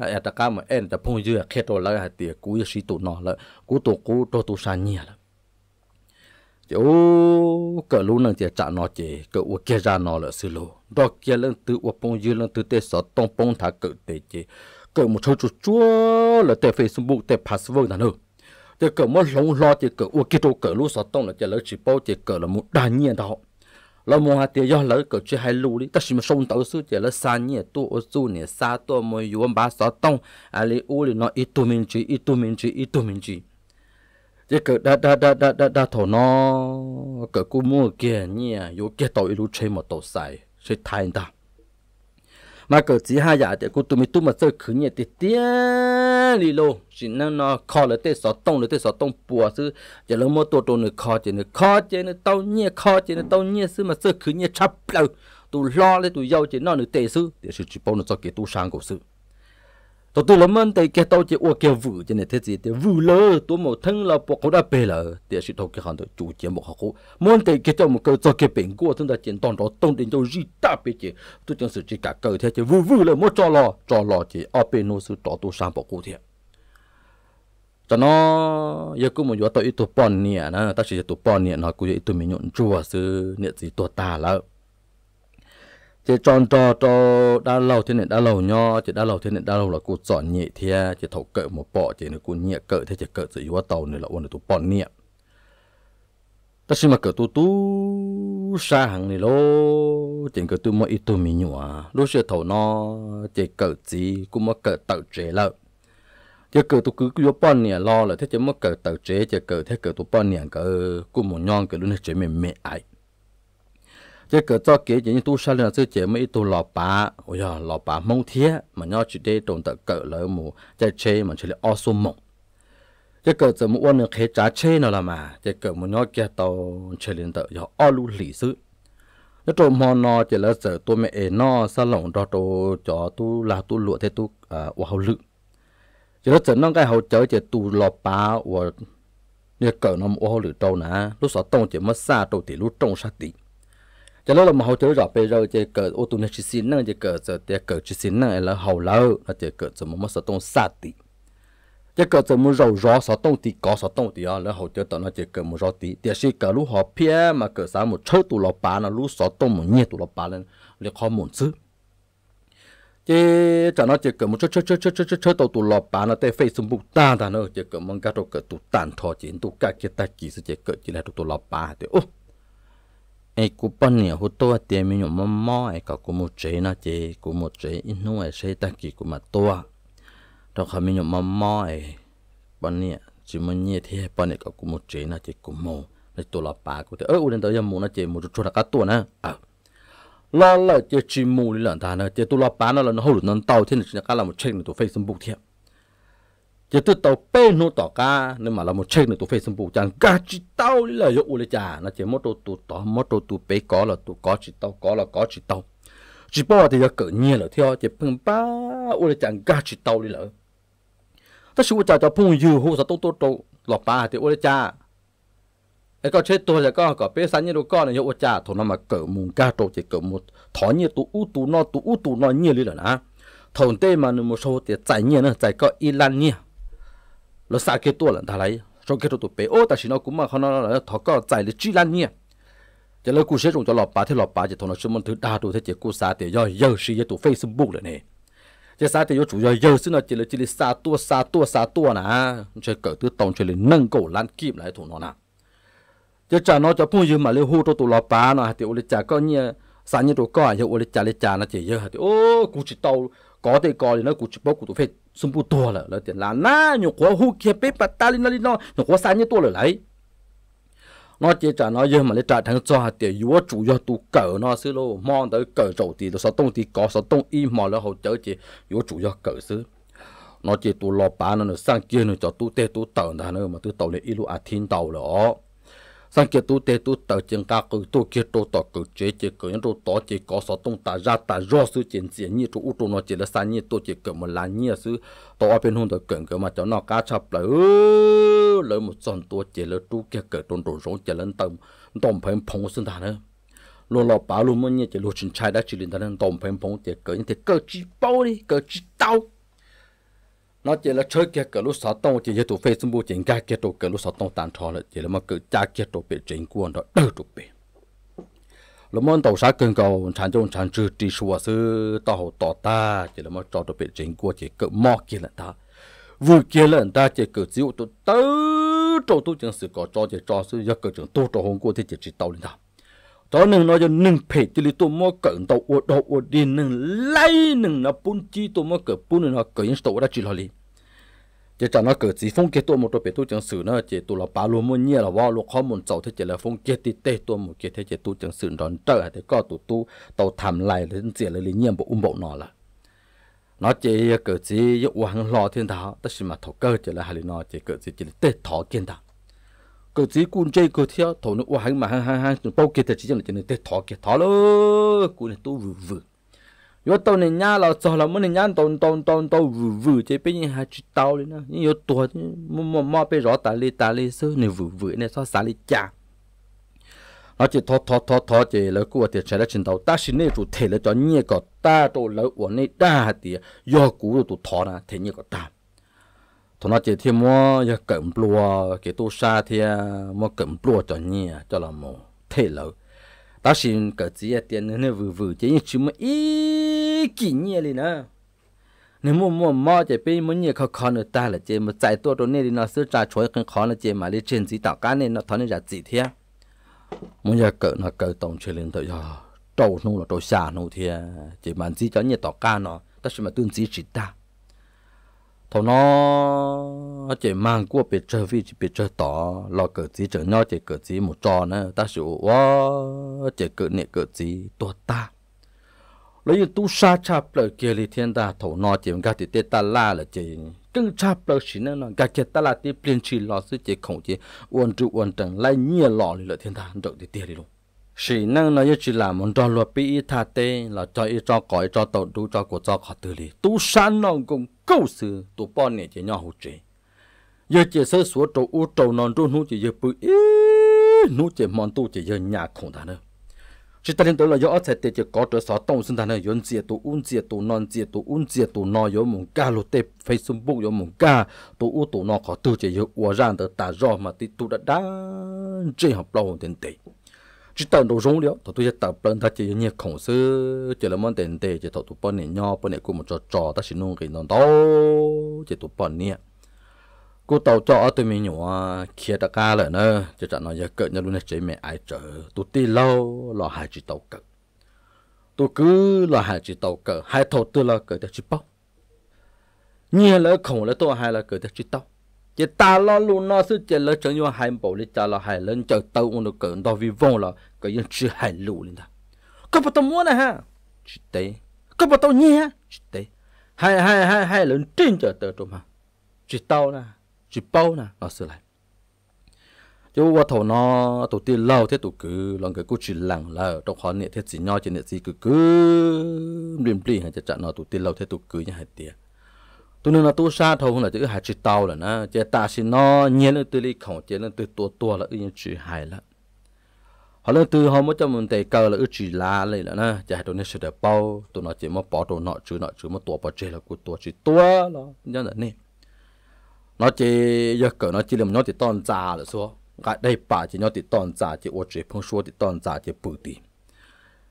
ở tất cả mà em đã phong dư khét rồi là hạt tiền cú yêu sĩ tụ nó là cú tụ cú tụ tụ sản nhiều là chỗ cỡ lũ nâng chỉ trả nó chỉ cỡ u kia ra nó là sư lô đó kia lên từ u bông dư lên từ tê sợ tông bông thả cỡ tê chỉ cỡ một chỗ chút chúa là tê facebook tê password là nữa tê cỡ một lông lo chỉ cỡ u kia chỗ cỡ lũ sợ tông là chỉ lỡ chỉ bao chỉ cỡ là một đa nhiên đó là một hạt tê do lỡ cỡ chỉ hai lũ đi ta chỉ mà sông tàu sư chỉ là xa nhiên tu ô sư nè xa tu mà yuan ba sợ tông à li u li nó ít tu mình chỉ ít tu mình chỉ ít tu mình chỉ chỉ cỡ đa đa đa đa đa đa thổ nó cỡ cú mua kia nhỉ yo kia tàu ilu chơi mà tàu sai sẽ thay ta mà cỡ chỉ hai giả thì cú tụi mình tụi mà chơi khứ nhỉ thì tiếc đi lô chỉ năng nó khó là tê sọt tông là tê sọt tông bùa sư Giờ là mua tổ tổ nữa khó chỉ nữa khó chỉ nữa tàu nhỉ khó chỉ nữa tàu nhỉ sư mà chơi khứ nhỉ chắp lâu tụi lo lên tụi giàu chỉ nó nữa tê sư để sự chỉ bao nó cho cái tụi sang của sư tôi tôi làm ơn tay cái tàu chỉ uo kia vử cho nên thế gì thì vử lơ tôi một thân là bộ cổ đã bể lơ, thì sự thâu kia hẳn tôi chủ chế một học cụ muốn tay kia tôi một cái cho cái bệnh của chúng ta chiến toàn đó tông đến cho gì ta bề chế tôi chẳng sự chỉ cả cầu thế chứ vử vử lơ một cho lò cho lò chỉ ở bên nô sự trò tôi sang bộ cụ thiệt cho nó giờ cũng muốn yo tôi ít tu pon nè nó ta chỉ tu pon nè nó cũng ít tu mình nhộn chua sư nè gì tu ta lơ chỉ tròn trò trò đã lâu thế này đã lâu nho chỉ đã lâu thế này đã lâu là cô chọn nhẹ thế chỉ thầu cỡ một bọ chỉ nó cô nhẹ cỡ thế chỉ cỡ sự yếu tàu này là ôn được tụ bọ nhẹ ta xin mà cỡ tu tu xa hàng này lô chỉ cỡ tu mỗi ít tu mì nhụa lúc xưa thầu nó chỉ cỡ gì cũng mà cỡ tàu chế lợ chỉ cỡ tu cứ yếu bọ nhẹ lo là thế chỉ mà cỡ tàu chế chỉ cỡ thế cỡ tu bọ nhẹ cỡ cũng một nhon cỡ luôn chế mềm mềm ai cái cỡ cho kế chỉ như tu sa lên chơi chế mấy tu lò bà ôi giờ lò bà mông thiệt mà nhau chỉ để tồn tại cỡ lỡ mù chơi chế mà chỉ là o số mộng cái cỡ giờ mua nữa khé trả chế nó là mà cái cỡ muốn nhau kia tàu chơi lên tờ giờ o lu lì sư nó trụ mò nó chỉ là giờ tu mẹ nó sa lỏng đó trụ cho tu là tu lụa thế tu à hậu lự chỉ là giờ nó cái hậu chơi chỉ tu lò bà và cái cỡ nó mua hậu lự trâu nè lúc sáu tông chỉ mất xa trâu thì lúc trông sát tỉ cho nên là mà hậu chơi rõ bây giờ chơi cờ ô tô này chỉ xin năng chơi cờ giờ chơi cờ chỉ xin năng là hậu lâu là chơi cờ giờ mà số tông sát đi chơi cờ giờ muốn rau rõ sợ tông thì có sợ tông thì à là hậu chơi tao là chơi cờ muốn rau tí thì khi cờ lúc họ phe mà cờ sao một chơi tụ lọ bà nó lúc sợ tông một nhẹ tụ lọ bà lên liền khó muốn chứ chứ cho nó chơi cờ một chơi chơi chơi chơi chơi chơi chơi tụ tụ lọ bà nó tới facebook ta ta nó chơi cờ mong cả tụ cờ tụ tàn thọ chuyện tụ cả kia ta chỉ sẽ chơi cờ chỉ là tụ tụ lọ bà thì ô ai cú bận nhiều hút tua tiền mình nhổ mò mò ai cả cú một chế nó chế cú một chế ít nữa ai sẽ ta kí cú mà tua đó khi mình nhổ mò mò ai bận nhiều chỉ muốn nhiều thế bận ai cả cú một chế nó chế cú mồ nó tổ là bà cú thế ơ u đến tới giờ mù nó chế mù chút chút là cá tua nè à lo lo chế chỉ mồ thì lần ta nè chế tổ là bà nó là nó hầu nó tàu thế này chỉ là cá là một check nó tổ facebook thiệt giờ tôi tàu pe nó tỏ ca nên mà là một chơi nữa tôi phải xem bộ chẳng cả chỉ tao là dụ lấy chả nó chỉ mất tôi tôi tỏ mất tôi tôi bé có là tôi có chỉ tao có là có chỉ tao chỉ bao thì giờ cỡ nhiên là theo chỉ phun ba u lấy chẳng cả chỉ tao đi lỡ ta sử chả cho phun dừa hồ sao tôi tôi tôi lọ ba thì u lấy chả cái con chết tôi là con có pe sáng như đồ con này dụ chả thôi nó mà cỡ mùng ca tôi chỉ cỡ một thỏ như tụ u tụ no tụ u tụ no như đi là nè thằng tê mà một số thì giải nhiên nữa giải có ilan nhiên lo sa cái tua là thà lấy cho cái tụi pe, ô ta chỉ nó cũng mà họ nó là thọ có giải được chi lan nhỉ giờ lấy cú sẽ dùng cho lọ bà thế lọ bà chỉ thằng nó xem môn thứ đa tụi thế chỉ cú sa thì do giờ sử dụng tụi facebook rồi này chỉ sa thì do chủ do giờ xin nó chỉ là chỉ là sa tua sa tua sa tua nè chơi cỡ thứ tổng chơi là nâng cổ lan kim lại tụi nó nè giờ cha nó cho phun dư mà lấy hô cho tụi lọ bà nó thì ôi cha có nhỉ sa như tụi coi giờ ôi cha lấy cha nó chỉ giờ thì ô cú chỉ tàu có thể có thì nó cũng chỉ bao cũng tổ phết sum bu tua là là tiền là na nhục quá hú kia bê bắt ta lên lên nó nhục quá sáng như tua là lấy nó chỉ trả nó giờ mà lấy trả thằng cho hạt tiền yếu chủ yếu tu cỡ nó xí lô mong tới cỡ trầu thì nó sao tông thì có sao tông y mà là hậu chở chỉ yếu chủ yếu cỡ xứ nó chỉ tu lò bán nó sang kia nó cho tu tê tu tờ nó mà tu tẩu lên ít lu à thiên tàu rồi sang kia tu tế tu tờ chân ca cử tu kia tu tờ cử chế chế cử nhân tu tờ chế có sở tung ta ra ta do sự chiến chiến như tu tu nó chỉ là san như tu chế cử mà là như sự tổ ở bên hông tờ cử cử mà cho nó cá chập là ư lỡ một trận tu chế là tu kia cử tu tu rong chế lên tầm tầm phải phong sinh ta nữa lo lo bảo luôn mà như chế lo chuyện trai đã chỉ lên ta nên tầm phải phong chỉ cử như thế cử chỉ bao đi cử chỉ đau nó chỉ là chơi kia cái lúc sáu tông chỉ tu facebook chỉ cái kia tu cái lúc sáu tông tàn trò là chỉ là mà cứ cha kia tu bị chính quân đó đỡ tu bị lúc mà tàu sát cường cầu sản trong sản trừ chỉ số sư tàu tỏ ta chỉ là mà cho tu bị chính quân chỉ cứ mò kia là ta vu kia là ta chỉ cứ chịu tu tớ trâu tu chẳng sự có cho chỉ cho sư do cử trưởng tu cho hồn của thì chỉ chỉ tàu lên ta cho nên nó cho nâng phê chỉ lý tôi mò cẩn tàu ô đồ ô đi nâng lấy nâng nó bún chi tôi mua cỡ bún nó cỡ những tàu đã chỉ lo liền chỉ cho nó cử chỉ phong kiến tu một tu cái tu chẳng sử nó chỉ tu là ba luôn muốn nhẹ là vào lúc khó muốn giàu thế chỉ là phong kiến thì tê tôi một cái thế chỉ tu chẳng sử đón trở thì có tụ tu tàu thầm lại đến chỉ là lý nhiệm bộ um bộ nó là nó chỉ cử chỉ yêu hoàng lo thiên thảo tất nhiên mà thổ cơ chỉ là hai nó chỉ cử chỉ chỉ là tê thọ kiến thảo cử chỉ cún chơi cử theo thổ nó hoàng mà hang hang hang bao kia thì chỉ là chỉ là tê thọ kiến thọ luôn cún này tôi vừa vừa yo to ne nya lo cho lo mo ne nya ton ton ton vù vù vu che pe hai ha chi tao le na ni yo to mo mo mo pe rõ ta li ta li so này vù vù ne so sa le cha nó chỉ thọ thọ thọ thọ chỉ lấy của thì sẽ là chiến đấu ta xin nên chủ thể là cho nhẹ có ta đồ lấy của nên đa thì do cũ tụ thọ là thế nhẹ có ta thọ nó chỉ thêm mua giờ cầm plua cái tu sa thì mua cầm plua cho nhẹ cho là một thể lợi ta xin cái gì à tiền nên vù vù chỉ như chỉ một ít kỷ nhiên đi nè, nếu mua mua mò chỉ bị muốn nhiều khó khăn ở ta là chỉ mà chạy tua đồ này thì nó sửa trà chuối khó khó là chỉ mà đi trên gì tạo cá này nó thoáng ra gì thế muốn giờ cỡ nó cỡ tổng chơi lên tới giờ trâu nung là trâu xà nung thế. chỉ mà gì cho nhiều tạo cá nó ta sẽ mà tuân gì chỉ ta thằng nó chỉ mang qua bị chơi vì chỉ bị chơi tỏ lo cỡ gì chơi nhau chỉ cỡ gì một trò nữa ta sẽ wow chỉ cỡ này cỡ gì tua ta lấy tu sa chạp lỡ kia li thiên đà thổ nọ tiệm gà thì tê ta la là chỉ cưng chạp lỡ chỉ nên gà kia ta là tê plin chỉ lọ sư chỉ khổng chỉ uốn trụ uốn trần lấy nhia lò li lỡ thiên đà đậu thì tê đi luôn chỉ năng nó chỉ là muốn cho luật bị tha tê là cho y cho cõi cho tổ đủ cho của cho khó tư li tu sa nó cũng câu sự tu bon này chỉ nhau hụt chỉ giờ chỉ sơ số trâu u trâu non trâu nu chỉ giờ bự nu chỉ mòn tu chỉ giờ nhà khổng ta nữa chỉ ta đến tới là do ở sẽ tiệt chỉ có trở sáu tông sinh thành ở yến diệt tu un diệt tu non diệt tu un diệt tu no yến mùng ca lô tê facebook yến mùng ca tu u tu no có tu chỉ yến uo ra tới ta do mà ti tu đã đã chỉ học lâu đến tệ chỉ ta đồ rong liễu tụi tôi sẽ tập lên ta chỉ yến nhiệt khổng sư chỉ là món tiền tệ chỉ tụi tụi bọn này nhau bọn này cũng một trò trò ta chỉ nung cái non to chỉ tụi bọn này cô tàu cho tôi mình nhỏ à, kia ta ca lại nữa cho chẳng nói giờ cỡ nhà luôn chế mẹ ai chờ tôi ti lâu là hai chỉ tàu cỡ tôi cứ là hai chỉ tàu cỡ hai thầu tư là cỡ ta chỉ bao nhiều lỡ khổng lỡ tôi hai là cỡ ta chỉ tàu chỉ ta lo luôn nó sức chỉ lỡ chẳng nhau hai bộ lý cha là hai lần chờ tàu ông nó cỡ đó vì vong là cỡ yên chỉ hai lũ lên ta có bạn tao muốn này ha chỉ tế các bạn tao nhé chỉ tế hai hai hai hai lần trên chờ tờ tụi mà chỉ tàu là chỉ bao nè nó sửa lại chú qua thầu nó tụt tiền lâu thế tụt cứ lòng cái cú chỉ lặng lờ trong họ niệm thế gì nho chỉ niệm gì cứ cứ liềm li hay chặt chặt nó tụt tiền lâu thế tụt cứ như hai tiền tụi là tụt xa thầu không là chữ hai chữ tàu là nó chế ta xin nó nhiên nó từ ly khổng chế nó từ tua tua là yên chữ hai là họ lên từ họ mới cho mình tay cờ là ư chỉ lá lấy là nó chả tụi nó sửa được bao tụi nó chỉ mà bỏ tụi nó chữ nó chữ mà tua bỏ chế là của tua chỉ tua nó nhớ là nè nó chỉ giờ cỡ nó chỉ làm nó chỉ toàn già là số cái đây bà chỉ nó chỉ toàn già chỉ ô chỉ phong số chỉ toàn già chỉ bự tí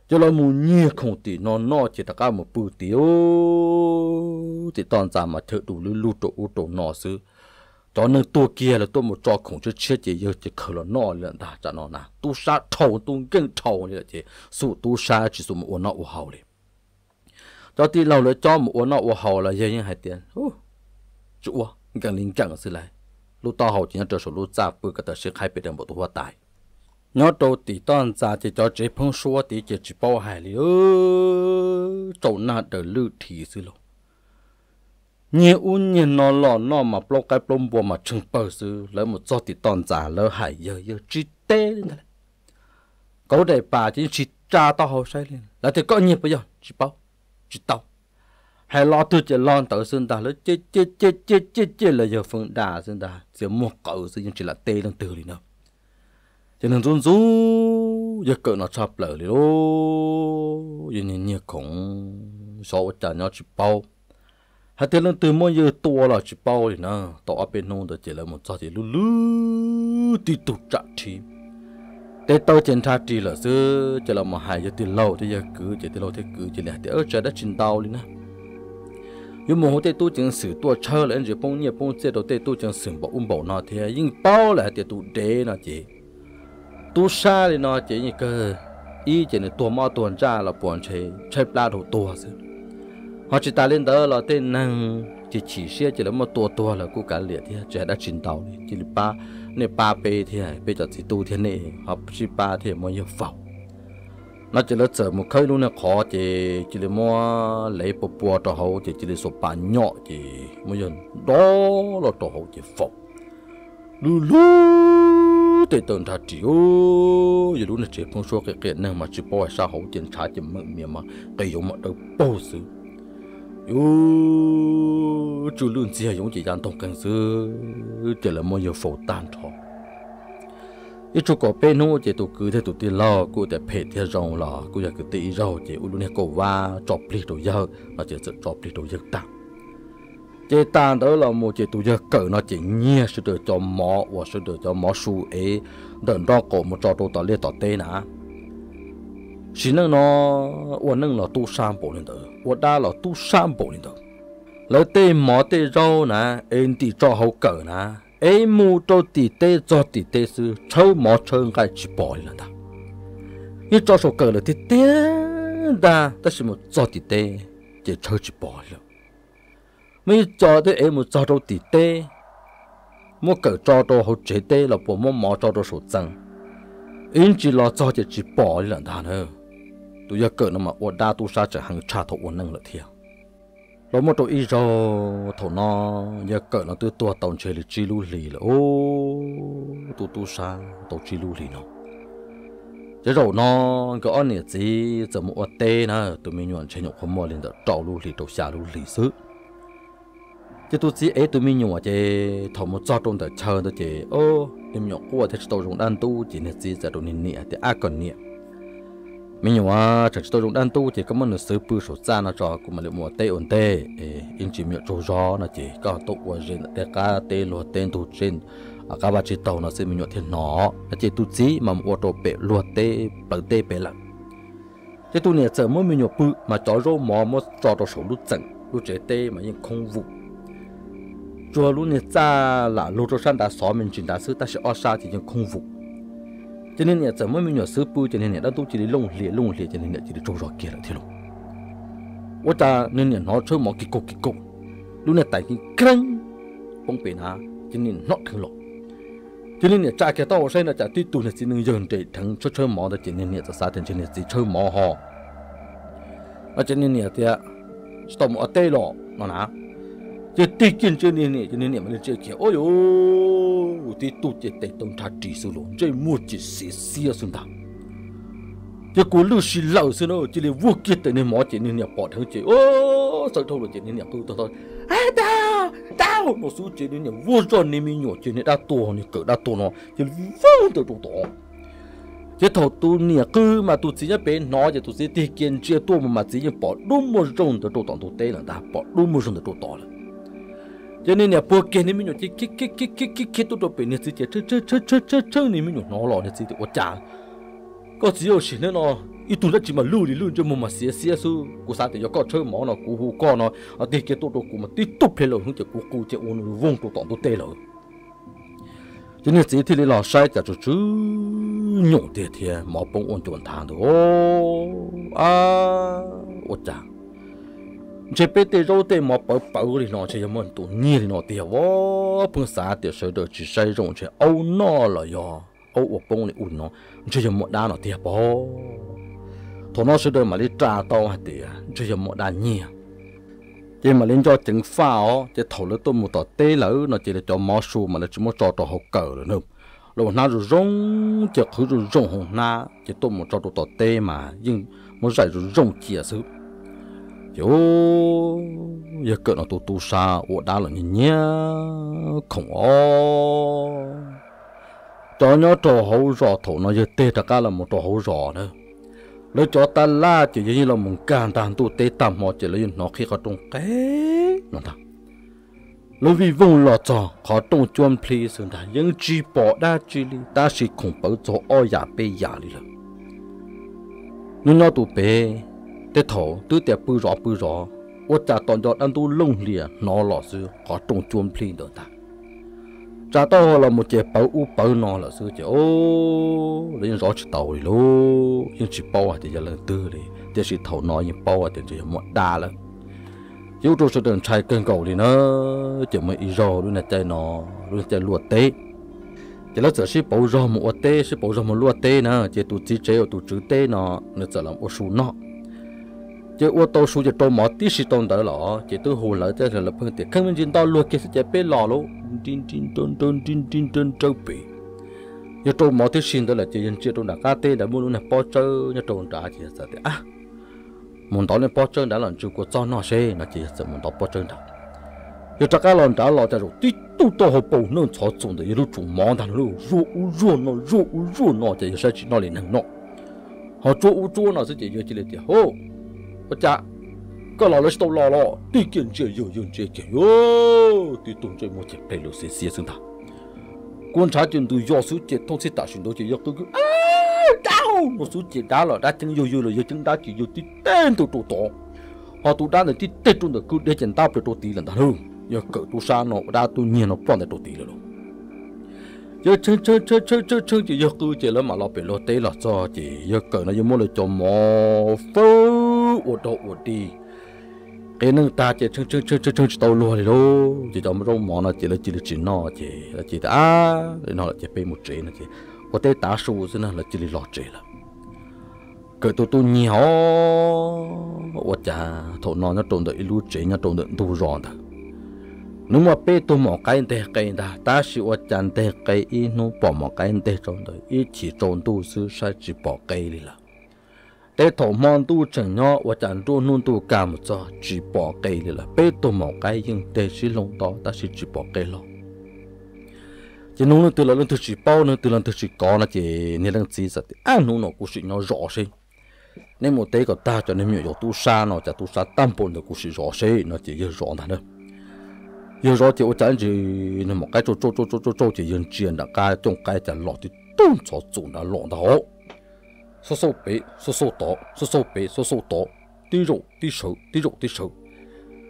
cho nó muốn nhiều không thì nó nó chỉ tất cả một bự tí ô thì toàn già mà thợ đủ lưu lưu tổ ô tổ nó xứ cho nên tôi kia là tôi một trò khủng chứ chết chỉ giờ chỉ khởi là nó lên đã cho nó nà tu sa thầu tu gần thầu là chỉ số tu sa chỉ số một ô nó ô hậu đi cho tí lâu là cho một ô nó ô hậu là giờ như hai tiền ô chú gần linh chẳng sư lại lúc to hậu chỉ nhớ trở số lúc ra bữa cái tờ sẽ khai bị đầm bộ hoa tài nhớ trâu tỷ toàn già thì cho chế phong xua tỷ chỉ chỉ bao hải lý chỗ trâu na đờ lư thị sư lộ nhẹ uốn nhẹ nọ lọ nọ mà bông cái bông bùa mà chừng bờ sư lỡ một do tỷ toàn già lỡ hải giờ giờ chỉ tê lên này cậu để bà chỉ chỉ cha to hậu sai lên là thì có nhiệt bây giờ chỉ bao chỉ tao hay lo tu chỉ lo tự sinh ta lấy chết chết chết chết chết chết là giờ phần đà sinh ta giờ một cậu xin chỉ là tê đang từ đi nữa cho nên run rú giờ cậu nó chập lở đi đó giờ nhìn nhiều cũng so với cha nó chỉ bao hay thế lần từ mỗi giờ tua là chỉ bao đi nữa tao bên nông được chỉ là một sao thì lú lú đi tụt chặt thì tế tôi chân tháp trì là xưa chỉ là một hai giờ từ lâu thì giờ cứ chỉ từ lâu thì cứ chỉ là để ở trời đất trên tàu đi nữa 有么好的都真是多车了，就碰你碰这都对都真是不温饱那天，因饱了的都得那节，都晒的那节一个，以前的多么多渣了半车，车拉头多些，họ chỉ ta lên đó là tên năng chỉ chỉ xe chỉ là một tua tua là cô cả liệt thì trẻ đã trình tàu chỉ là ba nên ba bê thì bây giờ thì tu thế này họ chỉ ba thì mới nhập phòng น่าจะเลือดเมุ่ใครรู้เนี่ยขอเจจิเลมัวเลยปปัวต่อหขาเจจิเลสุปันเหาะเจมุ่ยนดอลต่อหขาเจฟกลูลูเตตันทัดิโออย่รู้นี่เจพงชัวเกเกนเนี่มาชิบอยสาหูเจนชาจิมึงเมียมาเกยงมาเดาปูซือยูจูลุนเจียยงเจยันตงกันซือเจลมัวยฟกตันทอ ít chỗ có bên nô chỉ tụ cứ thế tụ tiền lo cô để phê thế rồng lo cô giờ cứ tị râu chỉ u luôn này cổ va chọc lì đồ giờ nó chỉ sợ chọc lì đồ giờ ta chỉ tan đó là một chỉ tụ giờ cỡ nó chỉ nghe sự được cho mỏ và sự được cho mỏ su ấy đợt đó cổ một trò đồ tỏ liệt tỏ tê nã chỉ nâng nó uốn nâng là tu sam bộ lên đó uốn đa là tu sam bộ lên đó lấy tê mỏ tê râu nè em tị cho hậu cỡ nè ấy mu cho tỷ tế cho tỷ tế sư châu mỏ châu cái chỉ bỏ là ta như cho số cờ là tỷ tế ta ta chỉ một cho tỷ tế chỉ châu chỉ bỏ là mấy cho thế ấy mu cho cho tỷ tế mu cờ cho cho hậu chế tế là bộ mu mỏ cho cho số tăng in chỉ lo cho chỉ chỉ bỏ là ta nữa tôi giờ cờ nó mà ở đa tu sa chỉ hàng cha thọ ở năng là thiệt lỗ một tội iso thổ nó nhờ cỡ nó từ tua tàu chơi chi lu lì là ô tu tu sa tàu chi lu lì nó chế rồi nó có anh gì giờ một tê nè tụi mình nhọn chơi nhậu không mua lên đó trâu lu lì trâu xa lu lì sứ chế tu chỉ ấy tụi mình nhọn chế thổ một cho trong đó chờ đó chế ô em nhậu qua thế tàu dùng đan tu chỉ nè gì giờ tụi mình nè thì ai còn nè mình nhớ trở chỉ tôi cũng đang tu thì có một nửa sứ bự số xa nó cho cũng mà liệu mùa tê ổn tê in chỉ miệng trâu gió nó chỉ có tụ và rên để ca tê lúa tên tu trên à các bà chỉ tàu nó sẽ mình nhớ thiên nó nó chỉ tu chí mà mua trâu bể lúa tê bự tê bể lặng chỉ tu này sợ mỗi mình nhớ bự mà cho rô mò mò cho trâu số lút chẳng lút chế tê mà nhưng không vụ chùa lúc này ra là lúc trâu săn đã xóa mình chỉ đã sư ta sẽ ở xa thì nhưng không vụ cho nên nhà chấm mình nhỏ sư pu cho nên nhà đã tu chỉ đi lông lìa lông lìa cho nên nhà chỉ đi trông rõ kia là thế luôn quá ta nên nhà nó chơi mỏ kỳ cục kỳ cục lúc này tại cái căng bông biển ha cho nên nó thường lộ cho nên nhà cha kia tao say là cha tuy tu là chỉ nên dần để thằng chơi chơi mỏ đó cho nên nhà ta sa thành cho nên chỉ chơi mỏ họ và cho nên nhà thì tao ở đây rồi, nó nào chế tì kiên chế nè nè chế nè mà lên chế kia ôi ô tì tu chế tệ tông thà trì sư lộ chế mua chế xì xì ở xuân thằng chế cố lưu xì lão sư nó chế lên vô kia tệ nè mỏ chế nè nè bỏ thằng chế ô sợ thâu rồi chế nè nè cứ thôi Tao à ta tao nó số chế nè nè vô cho nè mi nhỏ chế nè đã to này cỡ đã to nó chế vô vâng, tự tụ tổ chế thâu tu nè cứ mà tu chỉ nhất bên nó chế tu chỉ tì kiên chế tu mà mà chỉ nhất bỏ đúng một rồng tự tụ tổ tu tê là ta bỏ đúng một rồng tự tụ tổ là cho nên là bữa kia nên mình nhổ chỉ cái cái cái cái cái cái tụt bị nên chỉ chỉ chơi chơi chơi chơi chơi chơi nên mình nhổ nó lọ nên chỉ quá chả có chỉ ở xin nó ít tụt chỉ mà lưu đi lưu cho mình mà xía xía số. cô sao thì có chơi mỏ nó cú hú co nó ở đây cái tụt cú mà tiếp tục phải lỗi không chỉ cú cú chỉ uốn vuông tụt tọt tụt tê lỗi cho nên chỉ thì là sai chả chú chú nhổ thiệt thiệt mà bông uốn chuẩn thang đó à quá chàng chế bé tê rô tê mà bảo bảo thì nó chế cho mình tụ nhi thì nó tiệt vô bưng xả tiệt sơ được chỉ xây rộng chế âu nó là yo âu ở bông này ủn nó chế cho một đá nó tiệt bó thọ nó sơ được mà đi trà to hạt tiệt chế cho một đá nhi chế mà lên cho trứng pha ó chế thầu lỡ tôi một tọ tê lỡ nó chỉ là cho mỏ su mà là chỉ một cho trò học cờ rồi nữa rồi nó rồi rong chế khử rồi rong hồn na chế tôi một trò trò tê mà nhưng một giải rồi rong chia sứ yo ya ke no tu tu sa o da lo ni nya khong o cho nhớ trò hậu rõ thổ nó giờ tê ta cả là một trò hậu rõ nữa lấy cho ta la chỉ như là một càng tan tu tê tạm họ chỉ lấy nó khi có trong cái nó ta lấy vì vong lọ trò có trong chuông pli sơn ta những chi bỏ da chi li ta chỉ không bảo cho o giả bê giả li rồi nó nó tu bê thế thổ tứ tiệp bự rõ bự rõ ô cha tòn giọt ăn tu lông lìa nó lọ sư có trồng chuông phi đỡ ta trả tao là một chế bảo u bảo nó là sư chế ô lấy rõ chỉ tàu đi lô nhưng chỉ bao à thì giờ lần tư đi thế chỉ thầu nói nhưng bao à thì chỉ một đa lắm yếu tố sự đơn chạy cơn cầu đi nữa, chỉ mới ý rõ luôn là chạy nó luôn chạy luộc tế chỉ là chỉ sĩ bảo rõ một tế sĩ bảo rõ một luộc tế nữa chỉ tụ chỉ chế tụ chữ tế nó nó chỉ làm ô số nó chứ ô tô số giờ trâu mỏ tít xí tông đỡ lọ chỉ tôi hồ lỡ thế là lập phương tiện không nên chúng ta luôn kia sẽ bé lò luôn tin tin tôn tôn tin tin tôn trâu bì giờ trâu mỏ tít xin đó là chỉ dân chưa tôi đã cá tê đã muốn là bao chơi nhà trâu đã chỉ là thế à muốn đó nên bao chơi đã làm chủ của cho nó xe là chỉ là muốn đó bao chơi đó giờ chắc cái làm đã lò cho rồi tí tu to hồ bầu nó chó trộn để lúc trộn mỏ thằng lúc rùa rùa nó rùa rùa nó chỉ là chỉ nó liền nó họ chỗ chỗ nó sẽ chỉ là chỉ là hồ cha có lò lấy tàu lò lò đi kiện chơi yêu yêu chơi kiện tung chơi một chiếc bể lô xe xe xung ta quan sát chuyện tôi thông sẽ tạo chuyện đó chỉ do tôi cứ một số chuyện đá là đã chân yêu yêu là yêu đá chỉ yêu tí tên tôi tụ tổ họ tụ đá là tí tên tôi được cứ để chân tao để tôi tí lần ta hơn giờ cỡ tôi xa nó đã tôi nhìn nó bọn để tôi tí rồi giờ chơi chơi chơi chơi chơi chơi chỉ chơi là mà lo bể lô chỉ giờ cỡ nó giờ mua là cho mò uột độ uột đi cái nâng ta chỉ chưng chưng chưng chưng chưng tàu luôn rồi chỉ cho mấy rong mỏ nó chỉ là chỉ là chỉ nó chỉ là chỉ ta để à, nó là chỉ bị một chế nó chỉ có thể ta số chứ nó là chỉ là lọt chế là cái tụ tụ nhiều ủa chà thổ nó nó trộn được lú chế nó trộn được tu ròn đó nếu mà bé tụ mỏ cái thế cái đó ta chỉ ủa chà thế cái ý nó bỏ mỏ cái thế trộn được ý chỉ trộn tu sư sai chỉ bỏ cái đi là tế thổ mong tu chẳng nhỏ và chẳng tu nôn tu cảm một cho chỉ bỏ cây là bê tổ mỏ cây nhưng tế chỉ lông đó ta chỉ chỉ bỏ cây lo chỉ nôn từ lần thứ chỉ bao nó từ lần thứ chỉ có nó chỉ nên đang chỉ sợ anh à, nôn nó cũng chỉ nó rõ sinh nên một tế của ta cho nên nhiều tu sa nó cho tu sa tam bồn được cũng chỉ rõ sinh nó chỉ yêu rõ thằng đó yêu rõ thì chẳng chỉ nên một cái chỗ chỗ chỗ chỗ chỗ chỉ yên chuyện đã cái trong cái chẳng lọt thì tôn cho chủ đã lọt đó số số bé số số to số số bé số số to tí rộ tí sầu tí rộ tí sầu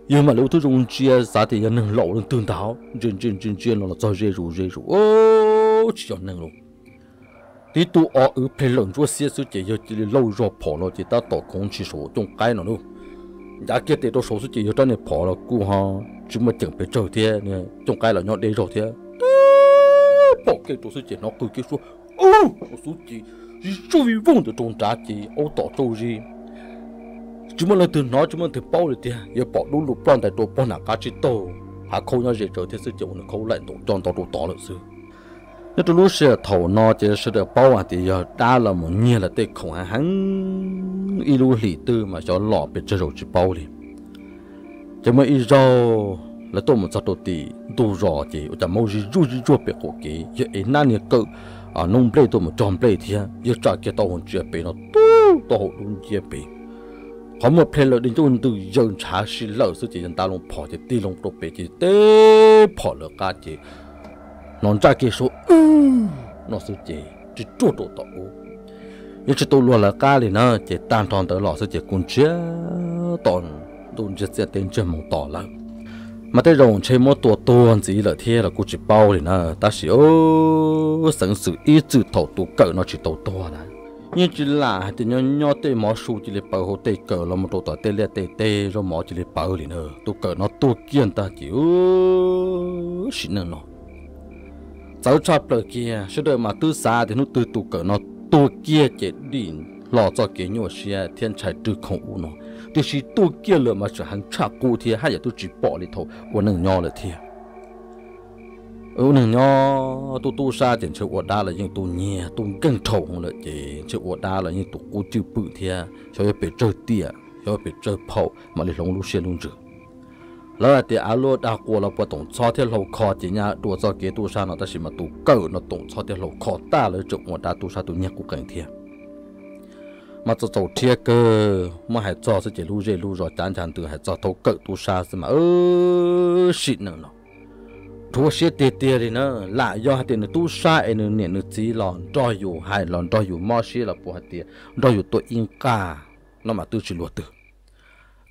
nhưng mà lâu tôi dùng chia giá thì nhân nâng lộ lên tương táo trên trên trên trên nó là cho rê rủ rê rủ ô chỉ cho nâng lộ tí tu ở ở phê lần chúa xia sư chỉ cho chỉ lâu rồi bỏ nó chỉ ta tổ công chỉ số trong cái nó luôn giá kia thì tôi số sư chỉ cho nên bỏ là cú ha chứ mà chẳng phải trời thế nè trong cái là nhọn đây rồi thế bỏ cái tổ sư chỉ nó cứ kêu số ô số chỉ chú vi vùng được trồng trá chỉ ô tỏ trâu gì chúng mình là từ nói chúng mình từ bao rồi thì giờ bỏ đúng lục bọn tại đồ bọn nà cá chỉ tổ hà khâu nhau dễ trở thế sự chịu nó khâu lại tổ tròn tổ đồ tỏ được sự nhất từ lúc xe thầu nó chỉ sẽ được bao à thì giờ đa là một nhiên là tê khổng hắn y lu lì tư mà cho lọ bị chơi rồi chỉ bao đi chỉ mới y rau là tôi một sao tổ tỷ đủ rõ chỉ ở trong mâu gì rú rú rú bị khổ kì giờ ấy nãy cậu อ啊，า不来多么เปล天，一扎给到红结白了，都到จากเียนขามาเพลเลยดิจุนตุยงชาสิเล่าสุดจันตาลงพอจะตีลงโปรเปจิเต้พอเลิกาเจ นอนจากเกศอืมนอสุเจจิจุดโตโตยังจะตัวลัวลิกาเลยนะ เจตามทอนเตลออสุเจกุนเชียตอนตุนจะเจเต็นเจมงต่อแล้ว mà tới rồng chơi mô tổ tuần gì là thế là cô chỉ bao thì nè ta chỉ ô sẵn sự ý chữ thầu tụ cỡ nó chỉ tàu to là nhưng chỉ là thì nhớ nhớ tê mỏ su chỉ là bao hồ tê cỡ là một tổ tọa tê lẹ tê tê rồi mỏ chỉ là bao thì nè tụ cỡ nó tụ kiên ta chỉ ô xin nè nó cháu cho bờ kia sẽ đợi mà tư xa thì nó tư tụ cỡ nó tụ kia chết đỉnh lọ cho cái nhỏ xe thiên trải tư không u nó tôi chỉ tu kia lửa mà cho hàng chả cụ thì hay là tôi chỉ bỏ đi thôi của nàng nhỏ là thiệt ừ nàng nhỏ tôi tu xa tiền chơi của đa là nhưng tôi nhẹ tôi căng thầu không là gì chơi của là nhưng tôi cố chịu thiệt cho cái bể chơi tiệt cho cái bể chơi phậu mà lại lồng luôn rồi là thì áo lụa đã qua là bắt tổng cho thế lầu khó chỉ nhà đua cho cái tu sa nó ta chỉ mà tu cầu nó tổng cho thế lầu khó ta lấy chỗ mà ta tu sa tu nhắc của cảnh thiệt mà cho tàu thiê cơ mà hãy cho sẽ chỉ lưu dây lưu rồi chán chán từ hãy cho tàu cỡ tu xa xem mà ơ xịn nữa nó thua xe tê tê đi nó lại do hạt tiền tu xa ấy nữa nè nữa chỉ lòn cho dù hai lòn cho dù mò xe là bộ hạt tiệt, cho dù tôi in ca, nó mà tôi chỉ luật được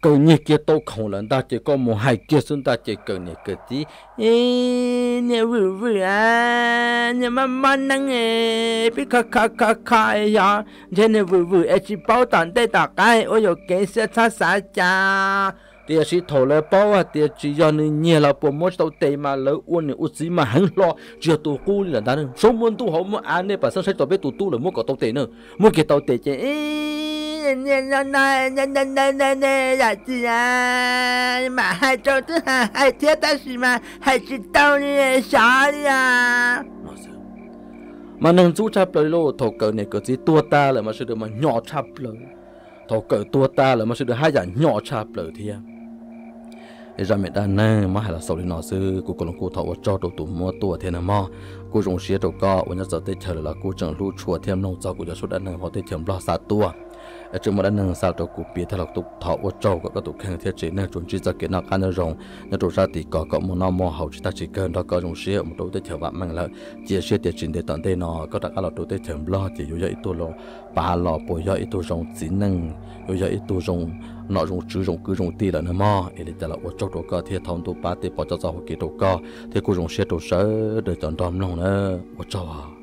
câu nhiệt kia tôi không lần ta chỉ có một hai kia xuống ta chỉ cần nhiệt cái tí ê nè vui, vừa à nè mà mà năng ê bị khá khá khá khá ya dạ. thế nè vui, vừa ê chỉ bảo tận đây ta cái ôi yo cái xe ta xa cha tiếc chỉ thổ lệ bảo à tiếc chỉ do nè nhẹ là bộ mỗi tàu tây mà lỡ uốn nè uốn gì mà hăng lo chỉ tụ cũ là ta nên số muốn tu hậu mà anh nè bản thân sẽ tao biết tu tu là muốn có tàu tây nữa muốn cái tàu tây chứ là gì à mà hai trâu thứ hai hai thế ta gì mà hai chỉ tao đi sợ đi à mà nâng chú chắp lời lô thổ cờ này cờ gì tua ta là mà sự được mà nhỏ chắp lời thổ cờ tua ta là mà sự được hai giả nhỏ chắp lời thì à ra mẹ đàn nè mà hay là sau đi nó sư cô còn cô thọ cho đồ tủ mua tua thế nào mà cô dùng xía đồ co và nhớ giờ tết chờ là cô chẳng lưu chùa thêm nông cho cô cho số đàn nè họ tết chấm lo sát tua ở trên một đất nâng sao cho cụ bia thay lọc tục thọ ô châu có các tục khen thiết chế nên chuẩn chỉ ra kiến nào khăn nhân rồi nên trụ ra thì có có một nó mò hậu chỉ ta chỉ cần đó có dùng xe một đôi tới chờ vạn mang lại chia xe tiền trình để tận đây nó có đặt các lọ đối tới thèm lo chỉ yêu dậy tôi lo ba lọ bồi dậy tôi rồng chỉ nâng yêu dậy tôi rồng nó dùng chữ dùng cứ dùng tì là nó mò để trả lại ô châu đó có thiết thông tôi ba thì bỏ cho giàu kỳ đồ cơ thiết cô dùng xe đồ sớ để chọn đom lòng nữa ô châu à